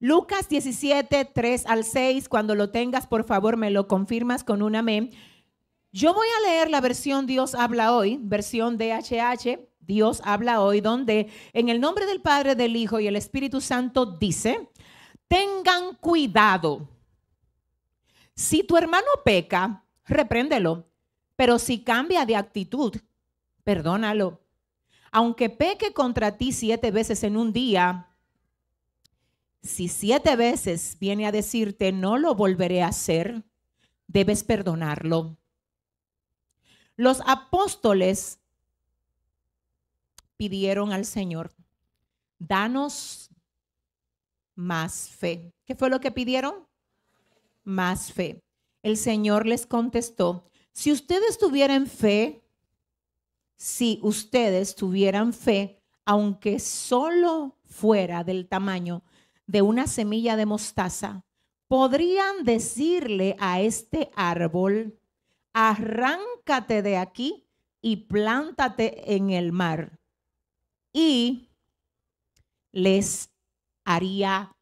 Lucas 17, 3 al 6, cuando lo tengas, por favor, me lo confirmas con un amén. Yo voy a leer la versión Dios habla hoy, versión DHH, Dios habla hoy, donde en el nombre del Padre, del Hijo y el Espíritu Santo dice, tengan cuidado. Si tu hermano peca, repréndelo, pero si cambia de actitud, perdónalo. Aunque peque contra ti siete veces en un día, si siete veces viene a decirte, no lo volveré a hacer, debes perdonarlo. Los apóstoles pidieron al Señor, danos más fe. ¿Qué fue lo que pidieron? Más fe. El Señor les contestó, si ustedes tuvieran fe, si ustedes tuvieran fe, aunque solo fuera del tamaño de una semilla de mostaza, podrían decirle a este árbol, arráncate de aquí y plántate en el mar. Y les haría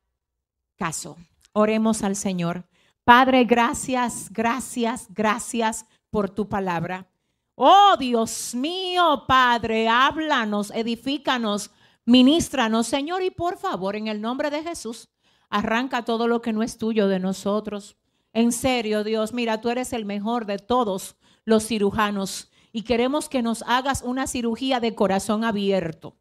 caso. Oremos al Señor. Padre, gracias, gracias, gracias por tu palabra. Oh Dios mío, Padre, háblanos, edifícanos, Ministranos, Señor, y por favor, en el nombre de Jesús, arranca todo lo que no es tuyo de nosotros. En serio, Dios, mira, tú eres el mejor de todos los cirujanos y queremos que nos hagas una cirugía de corazón abierto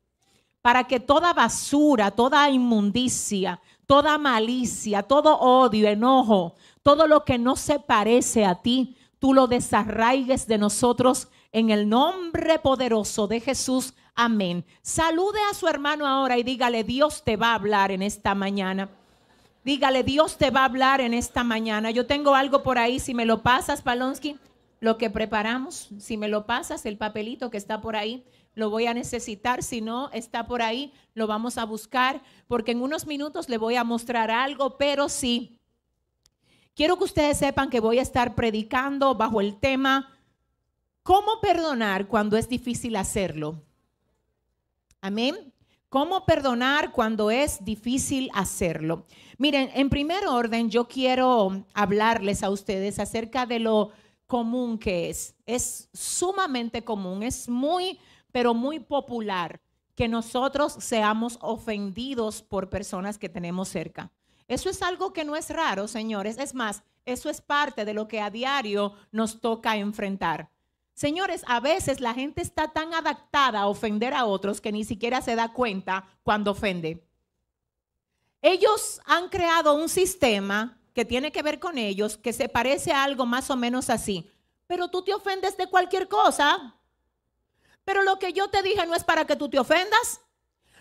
para que toda basura, toda inmundicia, toda malicia, todo odio, enojo, todo lo que no se parece a ti, tú lo desarraigues de nosotros en el nombre poderoso de Jesús. Amén. Salude a su hermano ahora y dígale, Dios te va a hablar en esta mañana. Dígale, Dios te va a hablar en esta mañana. Yo tengo algo por ahí, si me lo pasas, Palonsky, lo que preparamos, si me lo pasas, el papelito que está por ahí, lo voy a necesitar. Si no está por ahí, lo vamos a buscar, porque en unos minutos le voy a mostrar algo, pero sí. Quiero que ustedes sepan que voy a estar predicando bajo el tema, ¿cómo perdonar cuando es difícil hacerlo? Amén. ¿Cómo perdonar cuando es difícil hacerlo? Miren, en primer orden yo quiero hablarles a ustedes acerca de lo común que es. Es sumamente común, es muy, pero muy popular que nosotros seamos ofendidos por personas que tenemos cerca. Eso es algo que no es raro, señores. Es más, eso es parte de lo que a diario nos toca enfrentar. Señores, a veces la gente está tan adaptada a ofender a otros que ni siquiera se da cuenta cuando ofende. Ellos han creado un sistema que tiene que ver con ellos, que se parece a algo más o menos así. Pero tú te ofendes de cualquier cosa. Pero lo que yo te dije no es para que tú te ofendas.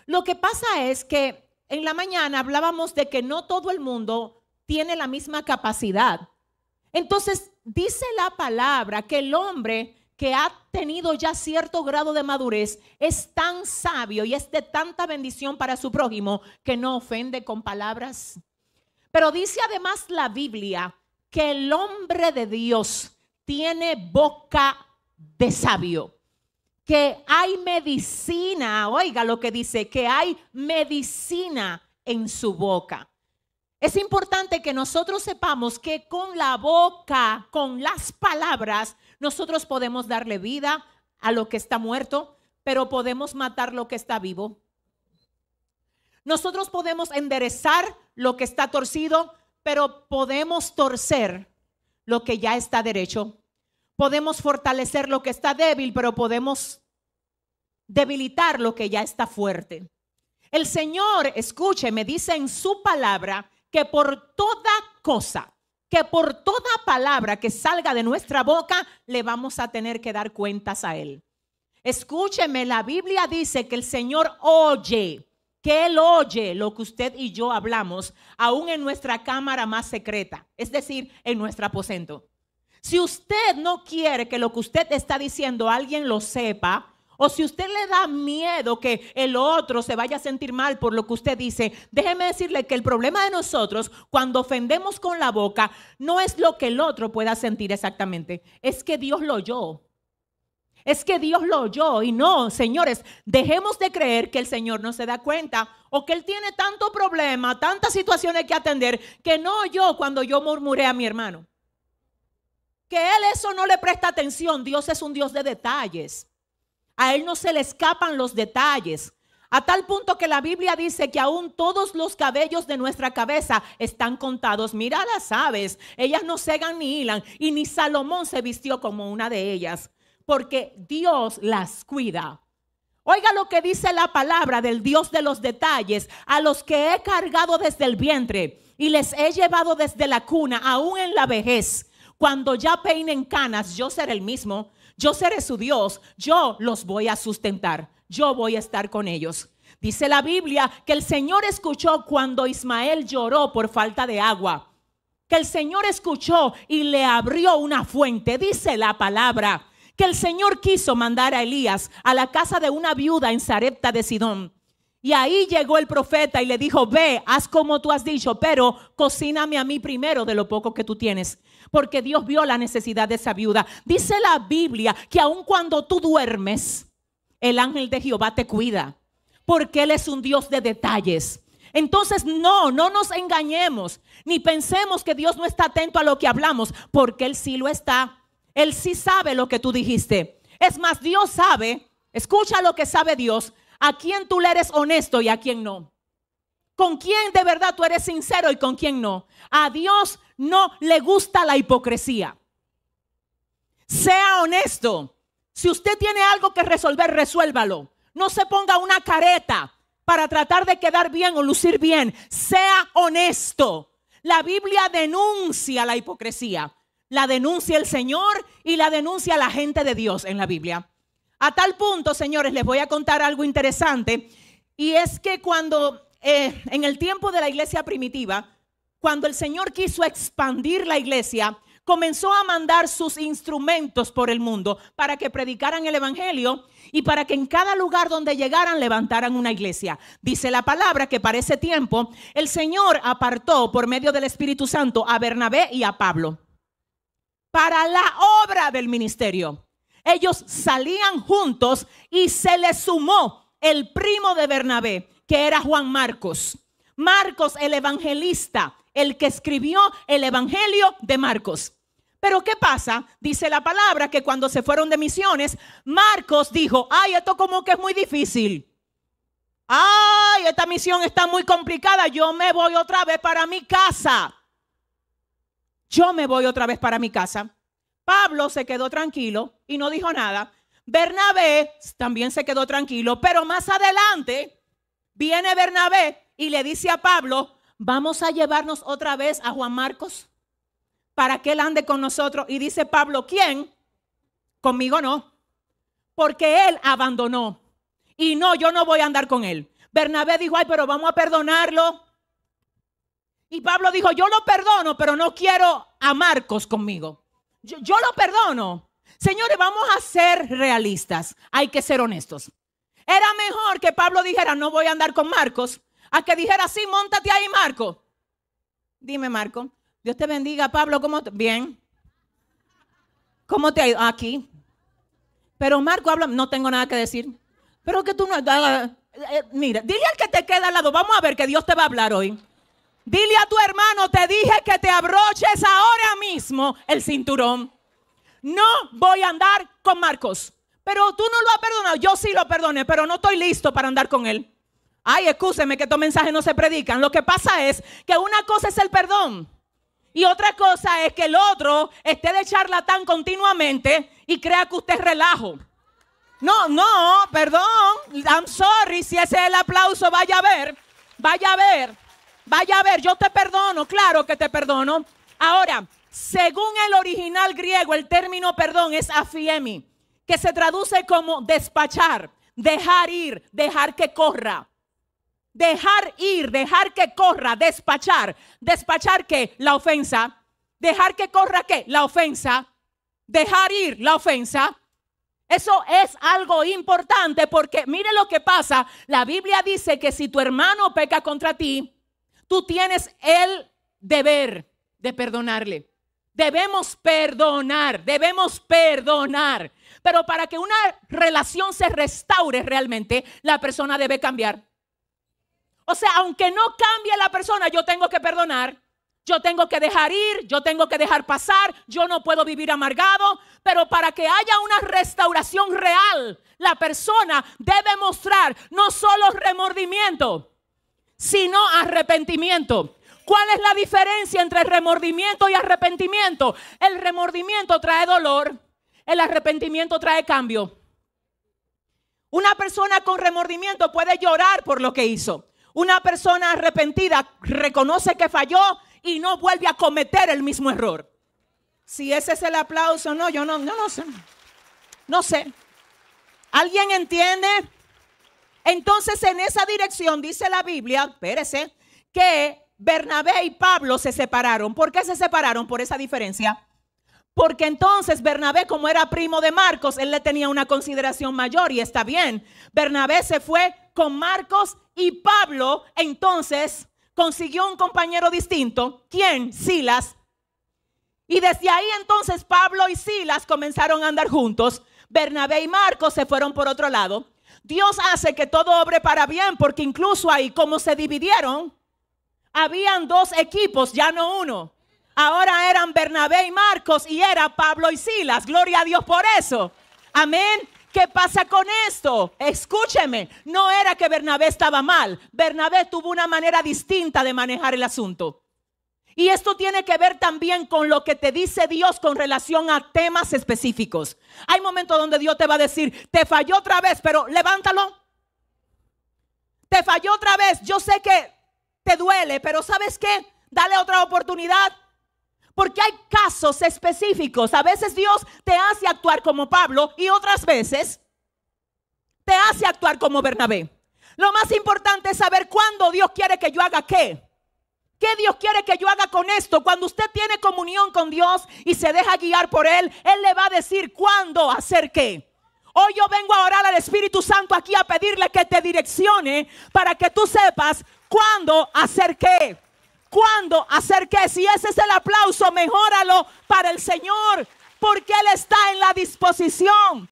Lo que pasa es que en la mañana hablábamos de que no todo el mundo tiene la misma capacidad. Entonces, dice la palabra que el hombre que ha tenido ya cierto grado de madurez es tan sabio y es de tanta bendición para su prójimo que no ofende con palabras. Pero dice además la Biblia que el hombre de Dios tiene boca de sabio, que hay medicina, oiga lo que dice, que hay medicina en su boca. Es importante que nosotros sepamos que con la boca, con las palabras, nosotros podemos darle vida a lo que está muerto, pero podemos matar lo que está vivo. Nosotros podemos enderezar lo que está torcido, pero podemos torcer lo que ya está derecho. Podemos fortalecer lo que está débil, pero podemos debilitar lo que ya está fuerte. El Señor, escuche, me dice en su palabra que por toda cosa, que por toda palabra que salga de nuestra boca le vamos a tener que dar cuentas a Él. Escúcheme, la Biblia dice que el Señor oye, que Él oye lo que usted y yo hablamos, aún en nuestra cámara más secreta, es decir, en nuestro aposento. Si usted no quiere que lo que usted está diciendo alguien lo sepa, o si usted le da miedo que el otro se vaya a sentir mal por lo que usted dice, déjeme decirle que el problema de nosotros cuando ofendemos con la boca no es lo que el otro pueda sentir exactamente, es que Dios lo oyó. Es que Dios lo oyó y no, señores, dejemos de creer que el Señor no se da cuenta o que Él tiene tanto problema, tantas situaciones que atender, que no oyó cuando yo murmuré a mi hermano. Que Él eso no le presta atención. Dios es un Dios de detalles. A él no se le escapan los detalles. A tal punto que la Biblia dice que aún todos los cabellos de nuestra cabeza están contados. Mira las aves, ellas no cegan ni hilan, y ni Salomón se vistió como una de ellas, porque Dios las cuida. Oiga lo que dice la palabra del Dios de los detalles, a los que he cargado desde el vientre y les he llevado desde la cuna, aún en la vejez. Cuando ya peinen canas, yo seré el mismo. Yo seré su Dios, yo los voy a sustentar, yo voy a estar con ellos. Dice la Biblia que el Señor escuchó cuando Ismael lloró por falta de agua, que el Señor escuchó y le abrió una fuente, dice la palabra, que el Señor quiso mandar a Elías a la casa de una viuda en Zarepta de Sidón. Y ahí llegó el profeta y le dijo, ve, haz como tú has dicho, pero cocíname a mí primero de lo poco que tú tienes porque Dios vio la necesidad de esa viuda. Dice la Biblia que aun cuando tú duermes, el ángel de Jehová te cuida, porque Él es un Dios de detalles. Entonces, no, no nos engañemos, ni pensemos que Dios no está atento a lo que hablamos, porque Él sí lo está. Él sí sabe lo que tú dijiste. Es más, Dios sabe, escucha lo que sabe Dios, a quién tú le eres honesto y a quién no. Con quién de verdad tú eres sincero y con quién no. A Dios no le gusta la hipocresía. Sea honesto. Si usted tiene algo que resolver, resuélvalo. No se ponga una careta para tratar de quedar bien o lucir bien. Sea honesto. La Biblia denuncia la hipocresía. La denuncia el Señor y la denuncia la gente de Dios en la Biblia. A tal punto, señores, les voy a contar algo interesante. Y es que cuando eh, en el tiempo de la iglesia primitiva, cuando el Señor quiso expandir la iglesia, comenzó a mandar sus instrumentos por el mundo para que predicaran el Evangelio y para que en cada lugar donde llegaran levantaran una iglesia. Dice la palabra que para ese tiempo el Señor apartó por medio del Espíritu Santo a Bernabé y a Pablo para la obra del ministerio. Ellos salían juntos y se les sumó el primo de Bernabé, que era Juan Marcos. Marcos el evangelista el que escribió el Evangelio de Marcos. Pero ¿qué pasa? Dice la palabra que cuando se fueron de misiones, Marcos dijo, ay, esto como que es muy difícil. Ay, esta misión está muy complicada. Yo me voy otra vez para mi casa. Yo me voy otra vez para mi casa. Pablo se quedó tranquilo y no dijo nada. Bernabé también se quedó tranquilo, pero más adelante viene Bernabé y le dice a Pablo, Vamos a llevarnos otra vez a Juan Marcos para que él ande con nosotros. Y dice Pablo, ¿quién? Conmigo no, porque él abandonó. Y no, yo no voy a andar con él. Bernabé dijo, ay, pero vamos a perdonarlo. Y Pablo dijo, yo lo perdono, pero no quiero a Marcos conmigo. Yo, lo perdono. Señores, vamos a ser realistas. Hay que ser honestos. Era mejor que Pablo dijera, no voy a andar con Marcos, a que dijera, sí, montate ahí, Marco. Dime, Marco. Dios te bendiga, Pablo. ¿Cómo? Te... Bien. ¿Cómo te ha ido? Aquí. Pero Marco habla, no tengo nada que decir. Pero que tú no... Eh, eh, mira, dile al que te queda al lado, vamos a ver que Dios te va a hablar hoy. Dile a tu hermano, te dije que te abroches ahora mismo el cinturón. No voy a andar con Marcos. Pero tú no lo has perdonado. Yo sí lo perdoné, pero no estoy listo para andar con él. Ay, escúcheme que estos mensajes no se predican. Lo que pasa es que una cosa es el perdón y otra cosa es que el otro esté de charlatán continuamente y crea que usted es relajo. No, no, perdón. I'm sorry si ese es el aplauso. Vaya a ver, vaya a ver, vaya a ver. Yo te perdono, claro que te perdono. Ahora, según el original griego, el término perdón es afiemi, que se traduce como despachar, dejar ir, dejar que corra. Dejar ir, dejar que corra, despachar. Despachar que la ofensa. Dejar que corra qué? la ofensa. Dejar ir la ofensa. Eso es algo importante porque mire lo que pasa. La Biblia dice que si tu hermano peca contra ti, tú tienes el deber de perdonarle. Debemos perdonar, debemos perdonar. Pero para que una relación se restaure realmente, la persona debe cambiar. O sea, aunque no cambie la persona, yo tengo que perdonar. Yo tengo que dejar ir, yo tengo que dejar pasar, yo no puedo vivir amargado, pero para que haya una restauración real, la persona debe mostrar no solo remordimiento, sino arrepentimiento. ¿Cuál es la diferencia entre remordimiento y arrepentimiento? El remordimiento trae dolor, el arrepentimiento trae cambio. Una persona con remordimiento puede llorar por lo que hizo. Una persona arrepentida reconoce que falló y no vuelve a cometer el mismo error. Si ese es el aplauso, no, yo no, no, sé. No sé. ¿Alguien entiende? Entonces en esa dirección dice la Biblia, espérese, que Bernabé y Pablo se separaron. ¿Por qué se separaron? Por esa diferencia. Porque entonces Bernabé, como era primo de Marcos, él le tenía una consideración mayor y está bien. Bernabé se fue con Marcos y Pablo, entonces consiguió un compañero distinto, ¿quién? Silas. Y desde ahí entonces Pablo y Silas comenzaron a andar juntos. Bernabé y Marcos se fueron por otro lado. Dios hace que todo obre para bien, porque incluso ahí, como se dividieron, habían dos equipos, ya no uno. Ahora eran Bernabé y Marcos y era Pablo y Silas. Gloria a Dios por eso. Amén. ¿Qué pasa con esto? Escúcheme, no era que Bernabé estaba mal. Bernabé tuvo una manera distinta de manejar el asunto. Y esto tiene que ver también con lo que te dice Dios con relación a temas específicos. Hay momentos donde Dios te va a decir, te falló otra vez, pero levántalo. Te falló otra vez. Yo sé que te duele, pero ¿sabes qué? Dale otra oportunidad. Porque hay casos específicos. A veces Dios te hace actuar como Pablo y otras veces te hace actuar como Bernabé. Lo más importante es saber cuándo Dios quiere que yo haga qué. ¿Qué Dios quiere que yo haga con esto? Cuando usted tiene comunión con Dios y se deja guiar por Él, Él le va a decir cuándo hacer qué. Hoy yo vengo a orar al Espíritu Santo aquí a pedirle que te direccione para que tú sepas cuándo hacer qué. ¿Cuándo hacer qué? Si ese es el aplauso, mejóralo para el Señor, porque Él está en la disposición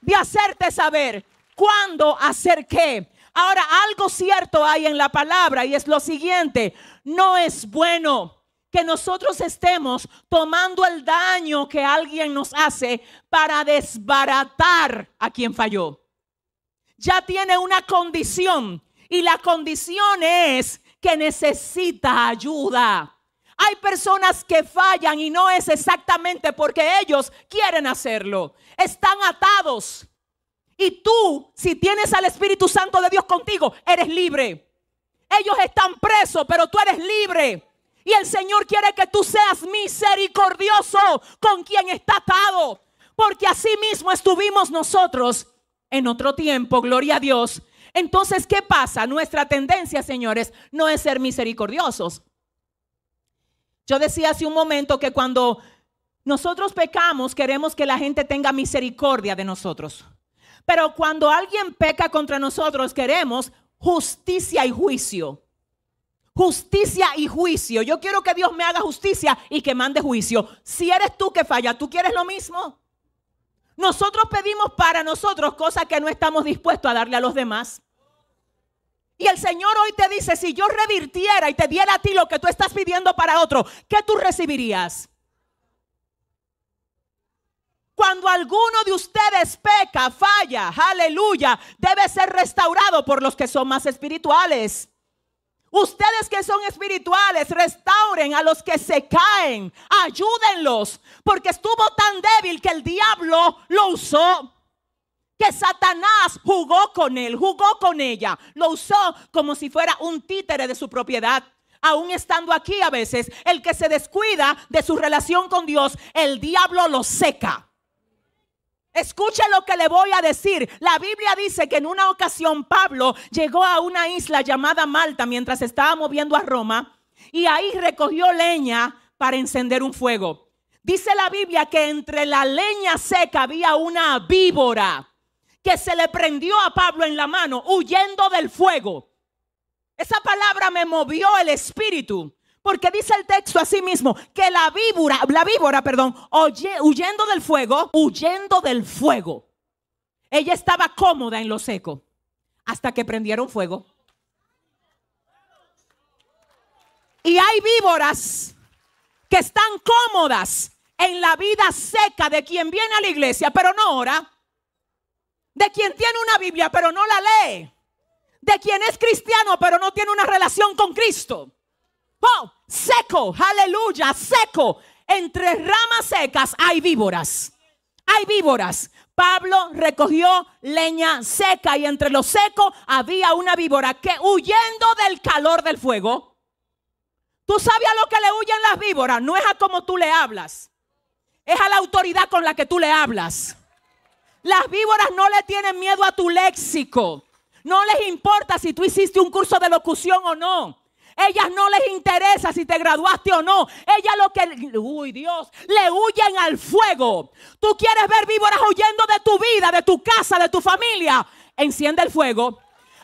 de hacerte saber cuándo hacer qué. Ahora, algo cierto hay en la palabra y es lo siguiente, no es bueno que nosotros estemos tomando el daño que alguien nos hace para desbaratar a quien falló. Ya tiene una condición y la condición es que necesita ayuda. Hay personas que fallan y no es exactamente porque ellos quieren hacerlo. Están atados. Y tú, si tienes al Espíritu Santo de Dios contigo, eres libre. Ellos están presos, pero tú eres libre. Y el Señor quiere que tú seas misericordioso con quien está atado. Porque así mismo estuvimos nosotros en otro tiempo, gloria a Dios, entonces, ¿qué pasa? Nuestra tendencia, señores, no es ser misericordiosos. Yo decía hace un momento que cuando nosotros pecamos, queremos que la gente tenga misericordia de nosotros. Pero cuando alguien peca contra nosotros, queremos justicia y juicio. Justicia y juicio. Yo quiero que Dios me haga justicia y que mande juicio. Si eres tú que falla, ¿tú quieres lo mismo? Nosotros pedimos para nosotros cosas que no estamos dispuestos a darle a los demás. Y el Señor hoy te dice, si yo revirtiera y te diera a ti lo que tú estás pidiendo para otro, ¿qué tú recibirías? Cuando alguno de ustedes peca, falla, aleluya, debe ser restaurado por los que son más espirituales. Ustedes que son espirituales, restauren a los que se caen, ayúdenlos, porque estuvo tan débil que el diablo lo usó que Satanás jugó con él, jugó con ella, lo usó como si fuera un títere de su propiedad. Aún estando aquí a veces, el que se descuida de su relación con Dios, el diablo lo seca. Escuche lo que le voy a decir. La Biblia dice que en una ocasión Pablo llegó a una isla llamada Malta mientras estaba moviendo a Roma y ahí recogió leña para encender un fuego. Dice la Biblia que entre la leña seca había una víbora que se le prendió a Pablo en la mano, huyendo del fuego. Esa palabra me movió el espíritu. Porque dice el texto así mismo que la víbora, la víbora, perdón, huyendo del fuego, huyendo del fuego. Ella estaba cómoda en lo seco hasta que prendieron fuego. Y hay víboras que están cómodas en la vida seca de quien viene a la iglesia, pero no ora de quien tiene una Biblia pero no la lee, de quien es cristiano pero no tiene una relación con Cristo. Oh, seco, aleluya, seco. Entre ramas secas hay víboras. Hay víboras. Pablo recogió leña seca y entre los secos había una víbora que huyendo del calor del fuego. Tú sabes a lo que le huyen las víboras. No es a como tú le hablas. Es a la autoridad con la que tú le hablas. Las víboras no le tienen miedo a tu léxico. No les importa si tú hiciste un curso de locución o no. Ellas no les interesa si te graduaste o no. Ellas lo que, uy Dios, le huyen al fuego. Tú quieres ver víboras huyendo de tu vida, de tu casa, de tu familia. Enciende el fuego.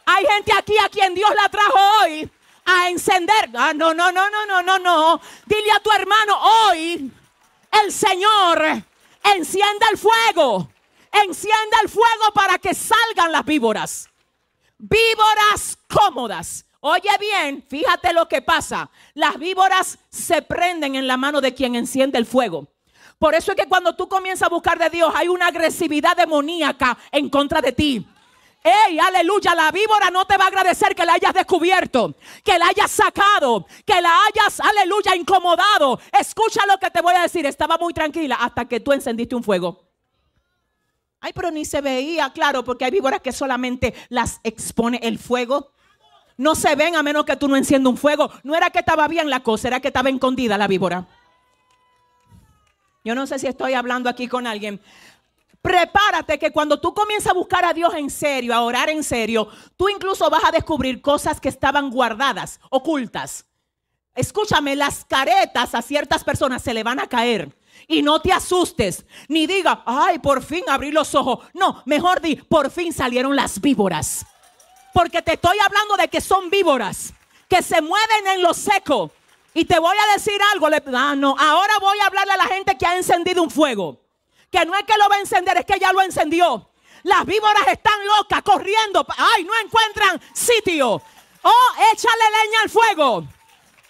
Hay gente aquí a quien Dios la trajo hoy a encender. Ah, no, no, no, no, no, no, no. Dile a tu hermano hoy, el Señor enciende el fuego. Encienda el fuego para que salgan las víboras. Víboras cómodas. Oye bien, fíjate lo que pasa. Las víboras se prenden en la mano de quien enciende el fuego. Por eso es que cuando tú comienzas a buscar de Dios hay una agresividad demoníaca en contra de ti. ¡Hey, aleluya! La víbora no te va a agradecer que la hayas descubierto, que la hayas sacado, que la hayas, aleluya, incomodado. Escucha lo que te voy a decir. Estaba muy tranquila hasta que tú encendiste un fuego. Ay, pero ni se veía, claro, porque hay víboras que solamente las expone el fuego. No se ven a menos que tú no enciendas un fuego. No era que estaba bien la cosa, era que estaba escondida la víbora. Yo no sé si estoy hablando aquí con alguien. Prepárate que cuando tú comienzas a buscar a Dios en serio, a orar en serio, tú incluso vas a descubrir cosas que estaban guardadas, ocultas. Escúchame, las caretas a ciertas personas se le van a caer. Y no te asustes, ni diga, ay, por fin abrí los ojos. No, mejor di, por fin salieron las víboras. Porque te estoy hablando de que son víboras, que se mueven en lo seco. Y te voy a decir algo, ah, no, ahora voy a hablarle a la gente que ha encendido un fuego. Que no es que lo va a encender, es que ya lo encendió. Las víboras están locas, corriendo. Ay, no encuentran sitio. Oh, échale leña al fuego.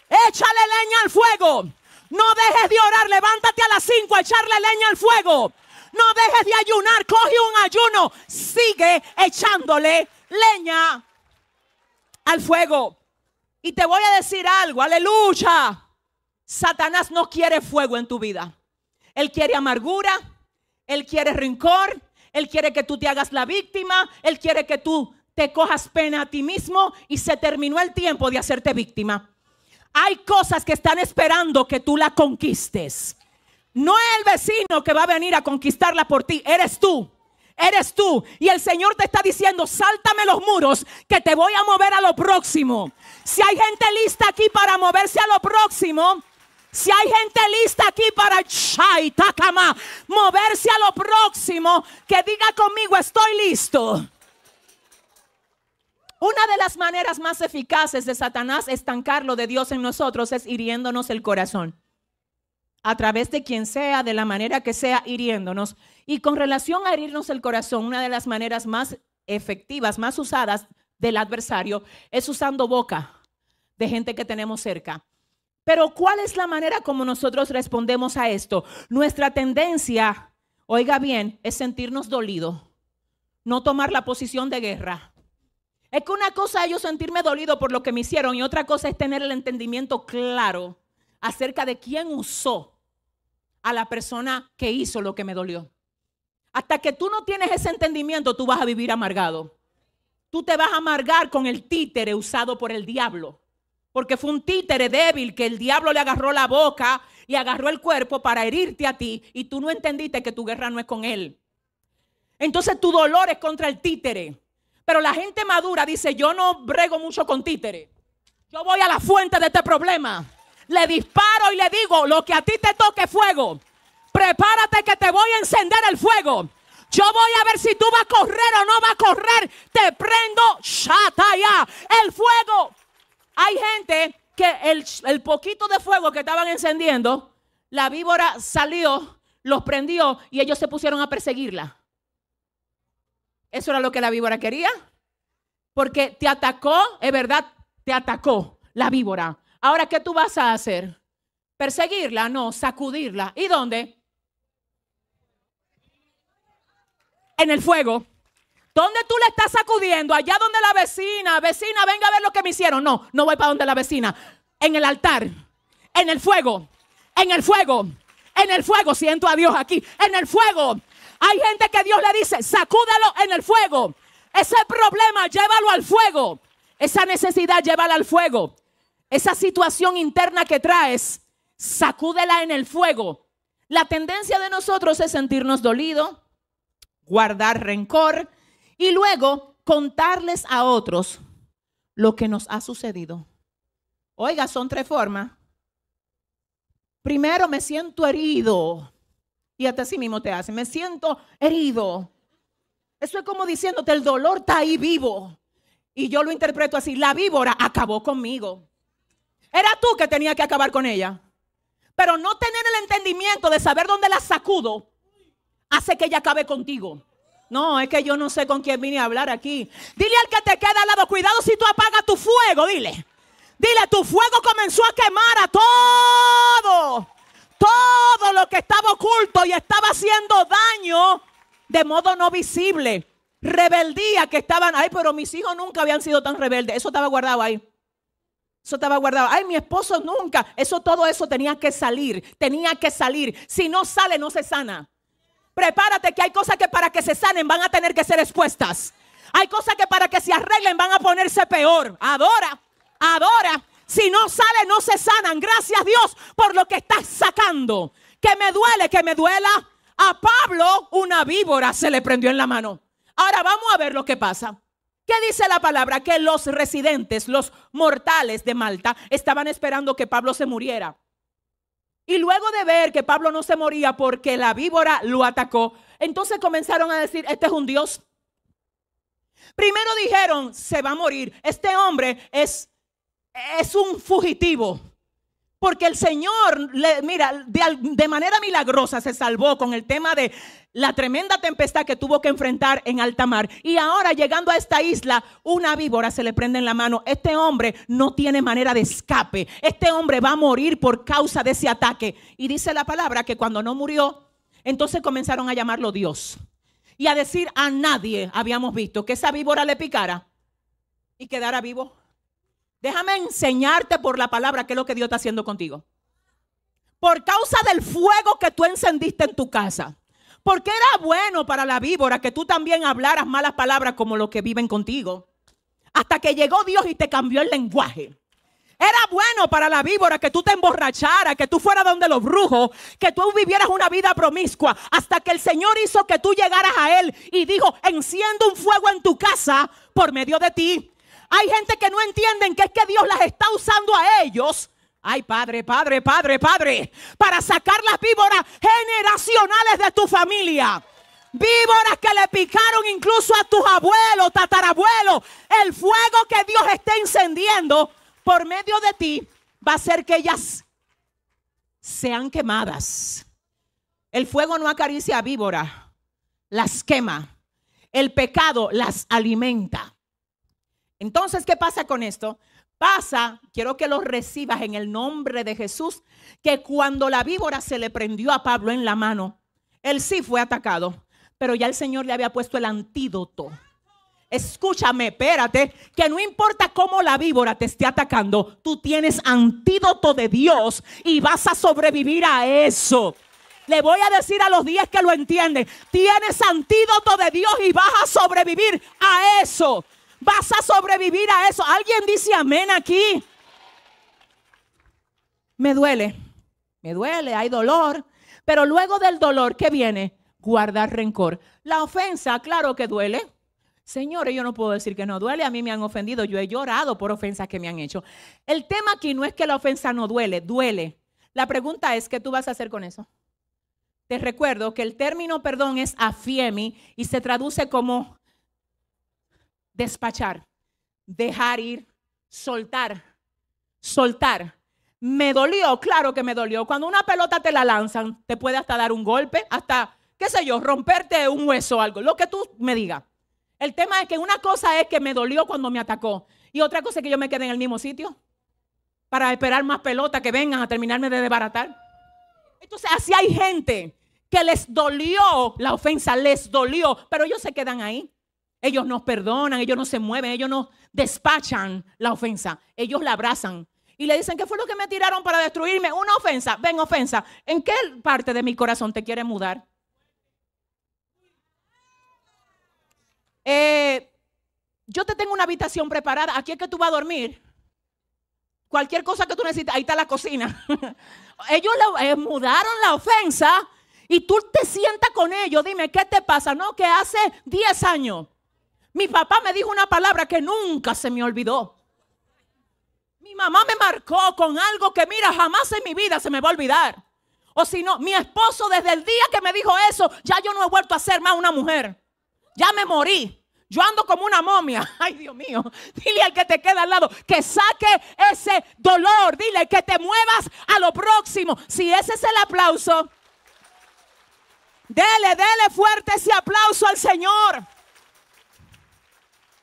Échale leña al fuego. No dejes de orar, levántate a las 5 a echarle leña al fuego. No dejes de ayunar, coge un ayuno, sigue echándole leña al fuego. Y te voy a decir algo, aleluya. Satanás no quiere fuego en tu vida. Él quiere amargura, él quiere rencor, él quiere que tú te hagas la víctima, él quiere que tú te cojas pena a ti mismo y se terminó el tiempo de hacerte víctima. Hay cosas que están esperando que tú la conquistes. No es el vecino que va a venir a conquistarla por ti, eres tú. Eres tú. Y el Señor te está diciendo, sáltame los muros, que te voy a mover a lo próximo. Si hay gente lista aquí para moverse a lo próximo, si hay gente lista aquí para moverse a lo próximo, que diga conmigo, estoy listo. Una de las maneras más eficaces de Satanás estancarlo de Dios en nosotros es hiriéndonos el corazón. A través de quien sea, de la manera que sea, hiriéndonos. Y con relación a herirnos el corazón, una de las maneras más efectivas, más usadas del adversario, es usando boca de gente que tenemos cerca. Pero ¿cuál es la manera como nosotros respondemos a esto? Nuestra tendencia, oiga bien, es sentirnos dolido. no tomar la posición de guerra es que una cosa es yo sentirme dolido por lo que me hicieron y otra cosa es tener el entendimiento claro acerca de quién usó a la persona que hizo lo que me dolió. Hasta que tú no tienes ese entendimiento, tú vas a vivir amargado. Tú te vas a amargar con el títere usado por el diablo. Porque fue un títere débil que el diablo le agarró la boca y agarró el cuerpo para herirte a ti y tú no entendiste que tu guerra no es con él. Entonces tu dolor es contra el títere. Pero la gente madura dice, yo no brego mucho con títere. Yo voy a la fuente de este problema. Le disparo y le digo, lo que a ti te toque fuego. Prepárate que te voy a encender el fuego. Yo voy a ver si tú vas a correr o no vas a correr. Te prendo, ya el fuego. Hay gente que el poquito de fuego que estaban encendiendo, la víbora salió, los prendió y ellos se pusieron a perseguirla. Eso era lo que la víbora quería. Porque te atacó, es verdad, te atacó la víbora. Ahora, ¿qué tú vas a hacer? ¿Perseguirla? No, sacudirla. ¿Y dónde? En el fuego. ¿Dónde tú la estás sacudiendo? Allá donde la vecina, vecina, venga a ver lo que me hicieron. No, no voy para donde la vecina. En el altar, en el fuego, en el fuego, en el fuego. Siento a Dios aquí, en el fuego, hay gente que Dios le dice, sacúdalo en el fuego. Ese problema, llévalo al fuego. Esa necesidad, llévala al fuego. Esa situación interna que traes, sacúdela en el fuego. La tendencia de nosotros es sentirnos dolidos, guardar rencor y luego contarles a otros lo que nos ha sucedido. Oiga, son tres formas. Primero me siento herido. Y hasta así mismo te hace. Me siento herido. Eso es como diciéndote, el dolor está ahí vivo. Y yo lo interpreto así, la víbora acabó conmigo. Era tú que tenía que acabar con ella. Pero no tener el entendimiento de saber dónde la sacudo hace que ella acabe contigo. No, es que yo no sé con quién vine a hablar aquí. Dile al que te queda al lado, cuidado si tú apagas tu fuego, dile. Dile, tu fuego comenzó a quemar a todo todo lo que estaba oculto y estaba haciendo daño de modo no visible. Rebeldía que estaban, ay, pero mis hijos nunca habían sido tan rebeldes. Eso estaba guardado ahí. Eso estaba guardado. Ay, mi esposo nunca. Eso, todo eso tenía que salir. Tenía que salir. Si no sale, no se sana. Prepárate que hay cosas que para que se sanen van a tener que ser expuestas. Hay cosas que para que se arreglen van a ponerse peor. Adora, adora. Si no sale, no se sanan. Gracias Dios por lo que estás sacando. Que me duele, que me duela. A Pablo una víbora se le prendió en la mano. Ahora vamos a ver lo que pasa. ¿Qué dice la palabra? Que los residentes, los mortales de Malta, estaban esperando que Pablo se muriera. Y luego de ver que Pablo no se moría porque la víbora lo atacó, entonces comenzaron a decir, este es un dios. Primero dijeron, se va a morir. Este hombre es es un fugitivo. Porque el Señor, mira, de, de, manera milagrosa se salvó con el tema de la tremenda tempestad que tuvo que enfrentar en alta mar. Y ahora llegando a esta isla, una víbora se le prende en la mano. Este hombre no tiene manera de escape. Este hombre va a morir por causa de ese ataque. Y dice la palabra que cuando no murió, entonces comenzaron a llamarlo Dios. Y a decir a nadie habíamos visto que esa víbora le picara y quedara vivo. Déjame enseñarte por la palabra qué es lo que Dios está haciendo contigo. Por causa del fuego que tú encendiste en tu casa. Porque era bueno para la víbora que tú también hablaras malas palabras como los que viven contigo. Hasta que llegó Dios y te cambió el lenguaje. Era bueno para la víbora que tú te emborracharas, que tú fueras donde los brujos, que tú vivieras una vida promiscua, hasta que el Señor hizo que tú llegaras a Él y dijo, enciendo un fuego en tu casa por medio de ti. Hay gente que no entienden que es que Dios las está usando a ellos. Ay, padre, padre, padre, padre, para sacar las víboras generacionales de tu familia. Víboras que le picaron incluso a tus abuelos, tatarabuelos. El fuego que Dios está encendiendo por medio de ti va a hacer que ellas sean quemadas. El fuego no acaricia a víbora, las quema. El pecado las alimenta. Entonces, ¿qué pasa con esto? Pasa, quiero que lo recibas en el nombre de Jesús, que cuando la víbora se le prendió a Pablo en la mano, él sí fue atacado, pero ya el Señor le había puesto el antídoto. Escúchame, espérate, que no importa cómo la víbora te esté atacando, tú tienes antídoto de Dios y vas a sobrevivir a eso. Le voy a decir a los 10 que lo entienden, tienes antídoto de Dios y vas a sobrevivir a eso. Vas a sobrevivir a eso. Alguien dice amén aquí. Me duele, me duele, hay dolor. Pero luego del dolor, ¿qué viene? Guardar rencor. La ofensa, claro que duele. Señores, yo no puedo decir que no duele, a mí me han ofendido, yo he llorado por ofensas que me han hecho. El tema aquí no es que la ofensa no duele, duele. La pregunta es, ¿qué tú vas a hacer con eso? Te recuerdo que el término perdón es afiemi y se traduce como despachar, dejar ir, soltar, soltar. Me dolió, claro que me dolió. Cuando una pelota te la lanzan, te puede hasta dar un golpe, hasta, qué sé yo, romperte un hueso o algo, lo que tú me digas. El tema es que una cosa es que me dolió cuando me atacó y otra cosa es que yo me quedé en el mismo sitio para esperar más pelotas que vengan a terminarme de desbaratar. Entonces, así hay gente que les dolió la ofensa, les dolió, pero ellos se quedan ahí. Ellos nos perdonan, ellos no se mueven, ellos no despachan la ofensa, ellos la abrazan. Y le dicen, ¿qué fue lo que me tiraron para destruirme? Una ofensa, ven ofensa. ¿En qué parte de mi corazón te quiere mudar? Eh, yo te tengo una habitación preparada, aquí es que tú vas a dormir. Cualquier cosa que tú necesites, ahí está la cocina. ellos eh, mudaron la ofensa y tú te sientas con ellos. Dime, ¿qué te pasa? No, que hace 10 años mi papá me dijo una palabra que nunca se me olvidó. Mi mamá me marcó con algo que, mira, jamás en mi vida se me va a olvidar. O si no, mi esposo desde el día que me dijo eso, ya yo no he vuelto a ser más una mujer. Ya me morí. Yo ando como una momia. Ay, Dios mío. Dile al que te queda al lado que saque ese dolor. Dile que te muevas a lo próximo. Si ese es el aplauso, dele, dele fuerte ese aplauso al Señor.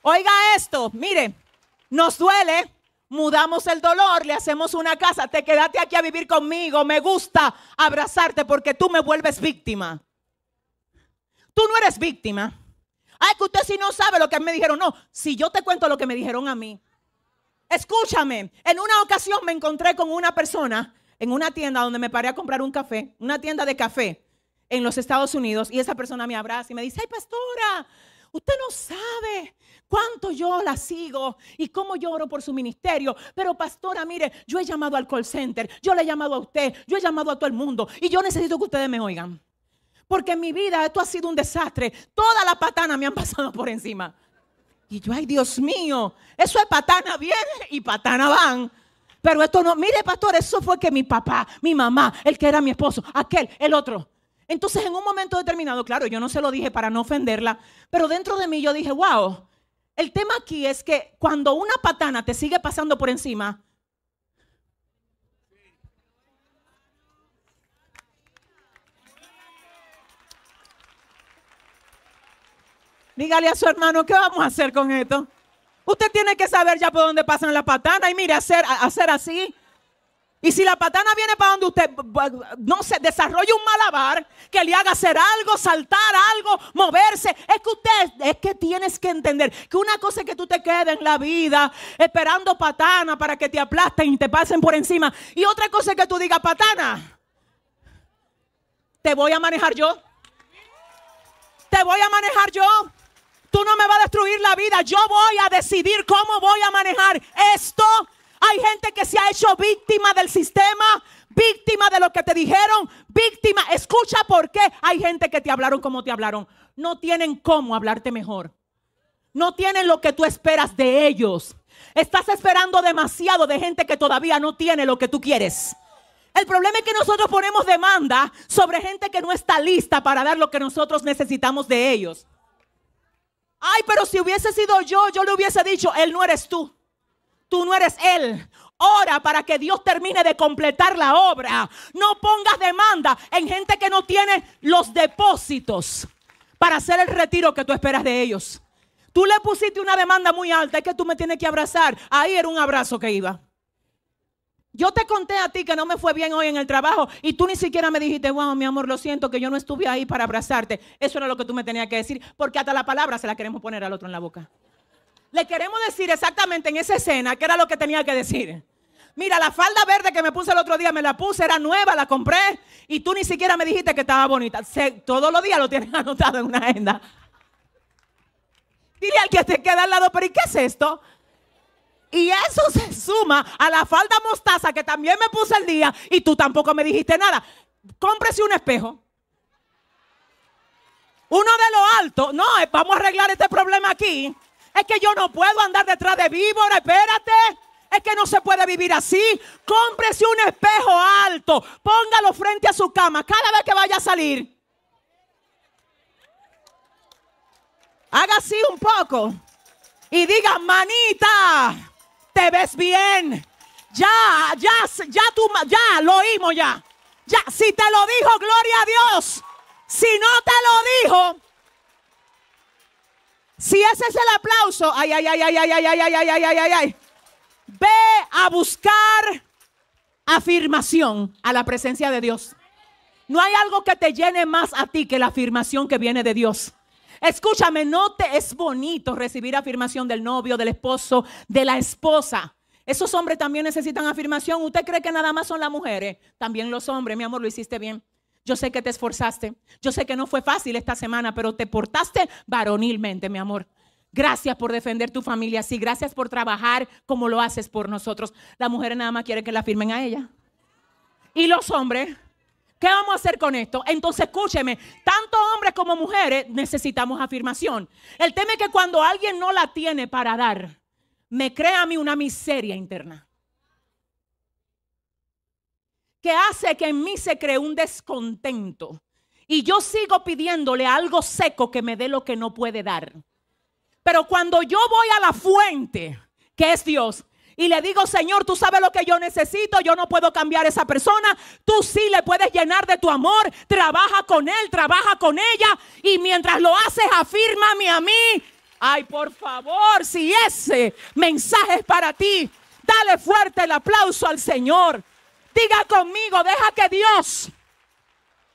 Oiga esto, mire, nos duele, mudamos el dolor, le hacemos una casa, te quedaste aquí a vivir conmigo, me gusta abrazarte porque tú me vuelves víctima. Tú no eres víctima. Ay, que usted si no sabe lo que me dijeron, no, si yo te cuento lo que me dijeron a mí. Escúchame, en una ocasión me encontré con una persona en una tienda donde me paré a comprar un café, una tienda de café en los Estados Unidos, y esa persona me abraza y me dice, ay, pastora, Usted no sabe cuánto yo la sigo y cómo lloro por su ministerio. Pero pastora, mire, yo he llamado al call center, yo le he llamado a usted, yo he llamado a todo el mundo y yo necesito que ustedes me oigan. Porque en mi vida esto ha sido un desastre. Toda la patana me han pasado por encima. Y yo, ay Dios mío, eso es patana viene y patana van. Pero esto no, mire pastor, eso fue que mi papá, mi mamá, el que era mi esposo, aquel, el otro. Entonces, en un momento determinado, claro, yo no se lo dije para no ofenderla, pero dentro de mí yo dije, wow, el tema aquí es que cuando una patana te sigue pasando por encima, Dígale a su hermano, ¿qué vamos a hacer con esto? Usted tiene que saber ya por dónde pasan las patanas. y mire, hacer así, y si la patana viene para donde usted, no se desarrolle un malabar que le haga hacer algo, saltar algo, moverse. Es que usted, es que tienes que entender que una cosa es que tú te quedes en la vida esperando patana para que te aplasten y te pasen por encima. Y otra cosa es que tú digas, patana, te voy a manejar yo. Te voy a manejar yo. Tú no me vas a destruir la vida. Yo voy a decidir cómo voy a manejar esto hay gente que se ha hecho víctima del sistema, víctima de lo que te dijeron, víctima. Escucha por qué hay gente que te hablaron como te hablaron. No tienen cómo hablarte mejor. No tienen lo que tú esperas de ellos. Estás esperando demasiado de gente que todavía no tiene lo que tú quieres. El problema es que nosotros ponemos demanda sobre gente que no está lista para dar lo que nosotros necesitamos de ellos. Ay, pero si hubiese sido yo, yo le hubiese dicho, él no eres tú tú no eres Él. Ora para que Dios termine de completar la obra. No pongas demanda en gente que no tiene los depósitos para hacer el retiro que tú esperas de ellos. Tú le pusiste una demanda muy alta, es que tú me tienes que abrazar. Ahí era un abrazo que iba. Yo te conté a ti que no me fue bien hoy en el trabajo y tú ni siquiera me dijiste, wow, mi amor, lo siento que yo no estuve ahí para abrazarte. Eso era lo que tú me tenías que decir, porque hasta la palabra se la queremos poner al otro en la boca. Le queremos decir exactamente en esa escena qué era lo que tenía que decir. Mira, la falda verde que me puse el otro día, me la puse, era nueva, la compré y tú ni siquiera me dijiste que estaba bonita. todos los días lo tienen anotado en una agenda. Dile al que te queda al lado, pero ¿y qué es esto? Y eso se suma a la falda mostaza que también me puse el día y tú tampoco me dijiste nada. Cómprese un espejo. Uno de lo alto. No, eh, vamos a arreglar este problema aquí. Es que yo no puedo andar detrás de víbora, espérate. Es que no se puede vivir así. Cómprese un espejo alto. Póngalo frente a su cama cada vez que vaya a salir. Haga así un poco. Y diga, manita, te ves bien. Ya, ya, ya, tú, ya, lo oímos ya. Ya, si te lo dijo, gloria a Dios. Si no te lo dijo, si ese es el aplauso, ay, ay, ay, ay, ay, ay, ay, ay, ay, ay, ay, ay, ve a buscar afirmación a la presencia de Dios. No hay algo que te llene más a ti que la afirmación que viene de Dios. Escúchame, no te es bonito recibir afirmación del novio, del esposo, de la esposa. Esos hombres también necesitan afirmación. ¿Usted cree que nada más son las mujeres? También los hombres, mi amor, lo hiciste bien. Yo sé que te esforzaste. Yo sé que no fue fácil esta semana, pero te portaste varonilmente, mi amor. Gracias por defender tu familia sí, Gracias por trabajar como lo haces por nosotros. La mujer nada más quiere que la firmen a ella. Y los hombres, ¿qué vamos a hacer con esto? Entonces escúcheme, tanto hombres como mujeres necesitamos afirmación. El tema es que cuando alguien no la tiene para dar, me crea a mí una miseria interna que hace que en mí se cree un descontento. Y yo sigo pidiéndole algo seco que me dé lo que no puede dar. Pero cuando yo voy a la fuente, que es Dios, y le digo, Señor, tú sabes lo que yo necesito, yo no puedo cambiar a esa persona, tú sí le puedes llenar de tu amor, trabaja con él, trabaja con ella, y mientras lo haces, afírmame a mí. Ay, por favor, si ese mensaje es para ti, dale fuerte el aplauso al Señor. Diga conmigo, deja que Dios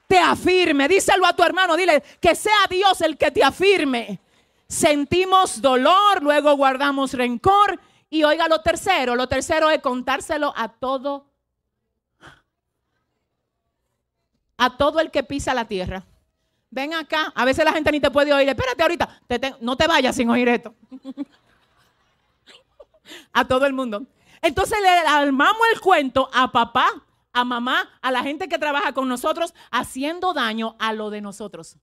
te afirme. Díselo a tu hermano, dile que sea Dios el que te afirme. Sentimos dolor, luego guardamos rencor. Y oiga lo tercero, lo tercero es contárselo a todo, a todo el que pisa la tierra. Ven acá, a veces la gente ni te puede oír. Espérate ahorita, no te vayas sin oír esto. a todo el mundo. Entonces le armamos el cuento a papá, a mamá, a la gente que trabaja con nosotros, haciendo daño a lo de nosotros.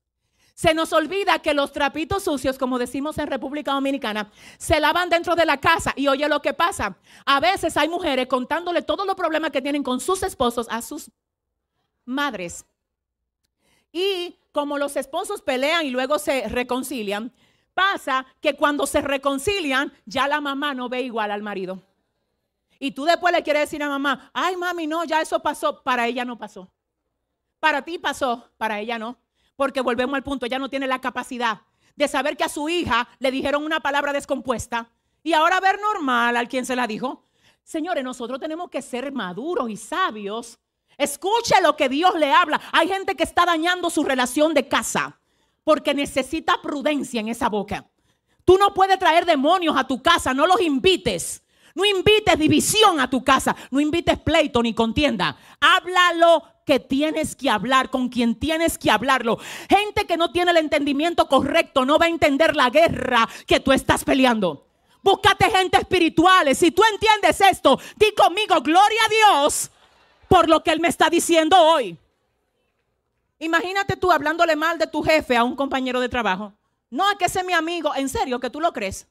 Se nos olvida que los trapitos sucios, como decimos en República Dominicana, se lavan dentro de la casa. Y oye lo que pasa. A veces hay mujeres contándole todos los problemas que tienen con sus esposos a sus madres. Y como los esposos pelean y luego se reconcilian, pasa que cuando se reconcilian ya la mamá no ve igual al marido. Y tú después le quieres decir a mamá, ay mami, no, ya eso pasó. Para ella no pasó. Para ti pasó, para ella no. Porque volvemos al punto, ella no tiene la capacidad de saber que a su hija le dijeron una palabra descompuesta y ahora ver normal al quien se la dijo. Señores, nosotros tenemos que ser maduros y sabios. Escuche lo que Dios le habla. Hay gente que está dañando su relación de casa porque necesita prudencia en esa boca. Tú no puedes traer demonios a tu casa, no los invites. No invites división a tu casa. No invites pleito ni contienda. Háblalo que tienes que hablar, con quien tienes que hablarlo. Gente que no tiene el entendimiento correcto no va a entender la guerra que tú estás peleando. Búscate gente espiritual. Si tú entiendes esto, di conmigo, gloria a Dios por lo que Él me está diciendo hoy. Imagínate tú hablándole mal de tu jefe a un compañero de trabajo. No, a que ese mi amigo. ¿En serio que tú lo crees?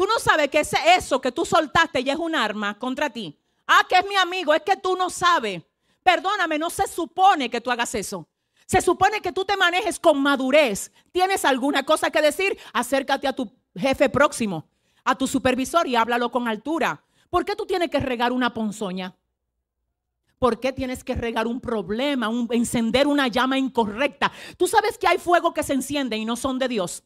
Tú no sabes que ese, eso que tú soltaste ya es un arma contra ti. Ah, que es mi amigo, es que tú no sabes. Perdóname, no se supone que tú hagas eso. Se supone que tú te manejes con madurez. ¿Tienes alguna cosa que decir? Acércate a tu jefe próximo, a tu supervisor y háblalo con altura. ¿Por qué tú tienes que regar una ponzoña? ¿Por qué tienes que regar un problema, encender una llama incorrecta? Tú sabes que hay fuego que se enciende y no son de Dios.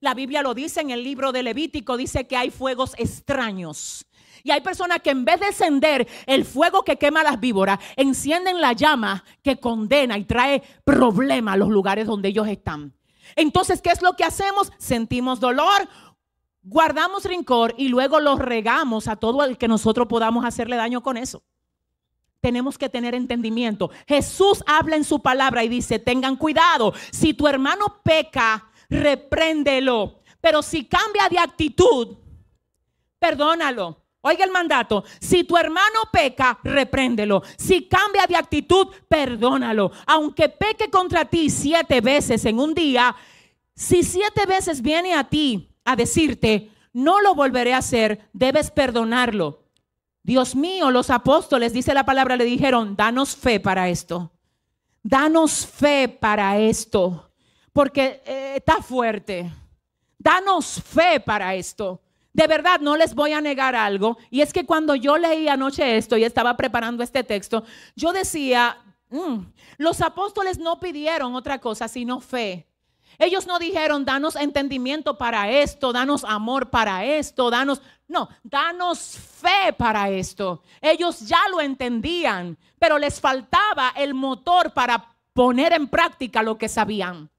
La Biblia lo dice en el libro de Levítico, dice que hay fuegos extraños. Y hay personas que en vez de encender el fuego que quema las víboras, encienden la llama que condena y trae problemas a los lugares donde ellos están. Entonces, ¿qué es lo que hacemos? Sentimos dolor, guardamos rincor y luego los regamos a todo el que nosotros podamos hacerle daño con eso. Tenemos que tener entendimiento. Jesús habla en su palabra y dice, tengan cuidado, si tu hermano peca, repréndelo. Pero si cambia de actitud, perdónalo. Oiga el mandato. Si tu hermano peca, repréndelo. Si cambia de actitud, perdónalo. Aunque peque contra ti siete veces en un día, si siete veces viene a ti a decirte, no lo volveré a hacer, debes perdonarlo. Dios mío, los apóstoles, dice la palabra, le dijeron, danos fe para esto. Danos fe para esto porque eh, está fuerte. Danos fe para esto. De verdad, no les voy a negar algo. Y es que cuando yo leí anoche esto y estaba preparando este texto, yo decía, mm, los apóstoles no pidieron otra cosa sino fe. Ellos no dijeron, danos entendimiento para esto, danos amor para esto, danos... No, danos fe para esto. Ellos ya lo entendían, pero les faltaba el motor para poner en práctica lo que sabían.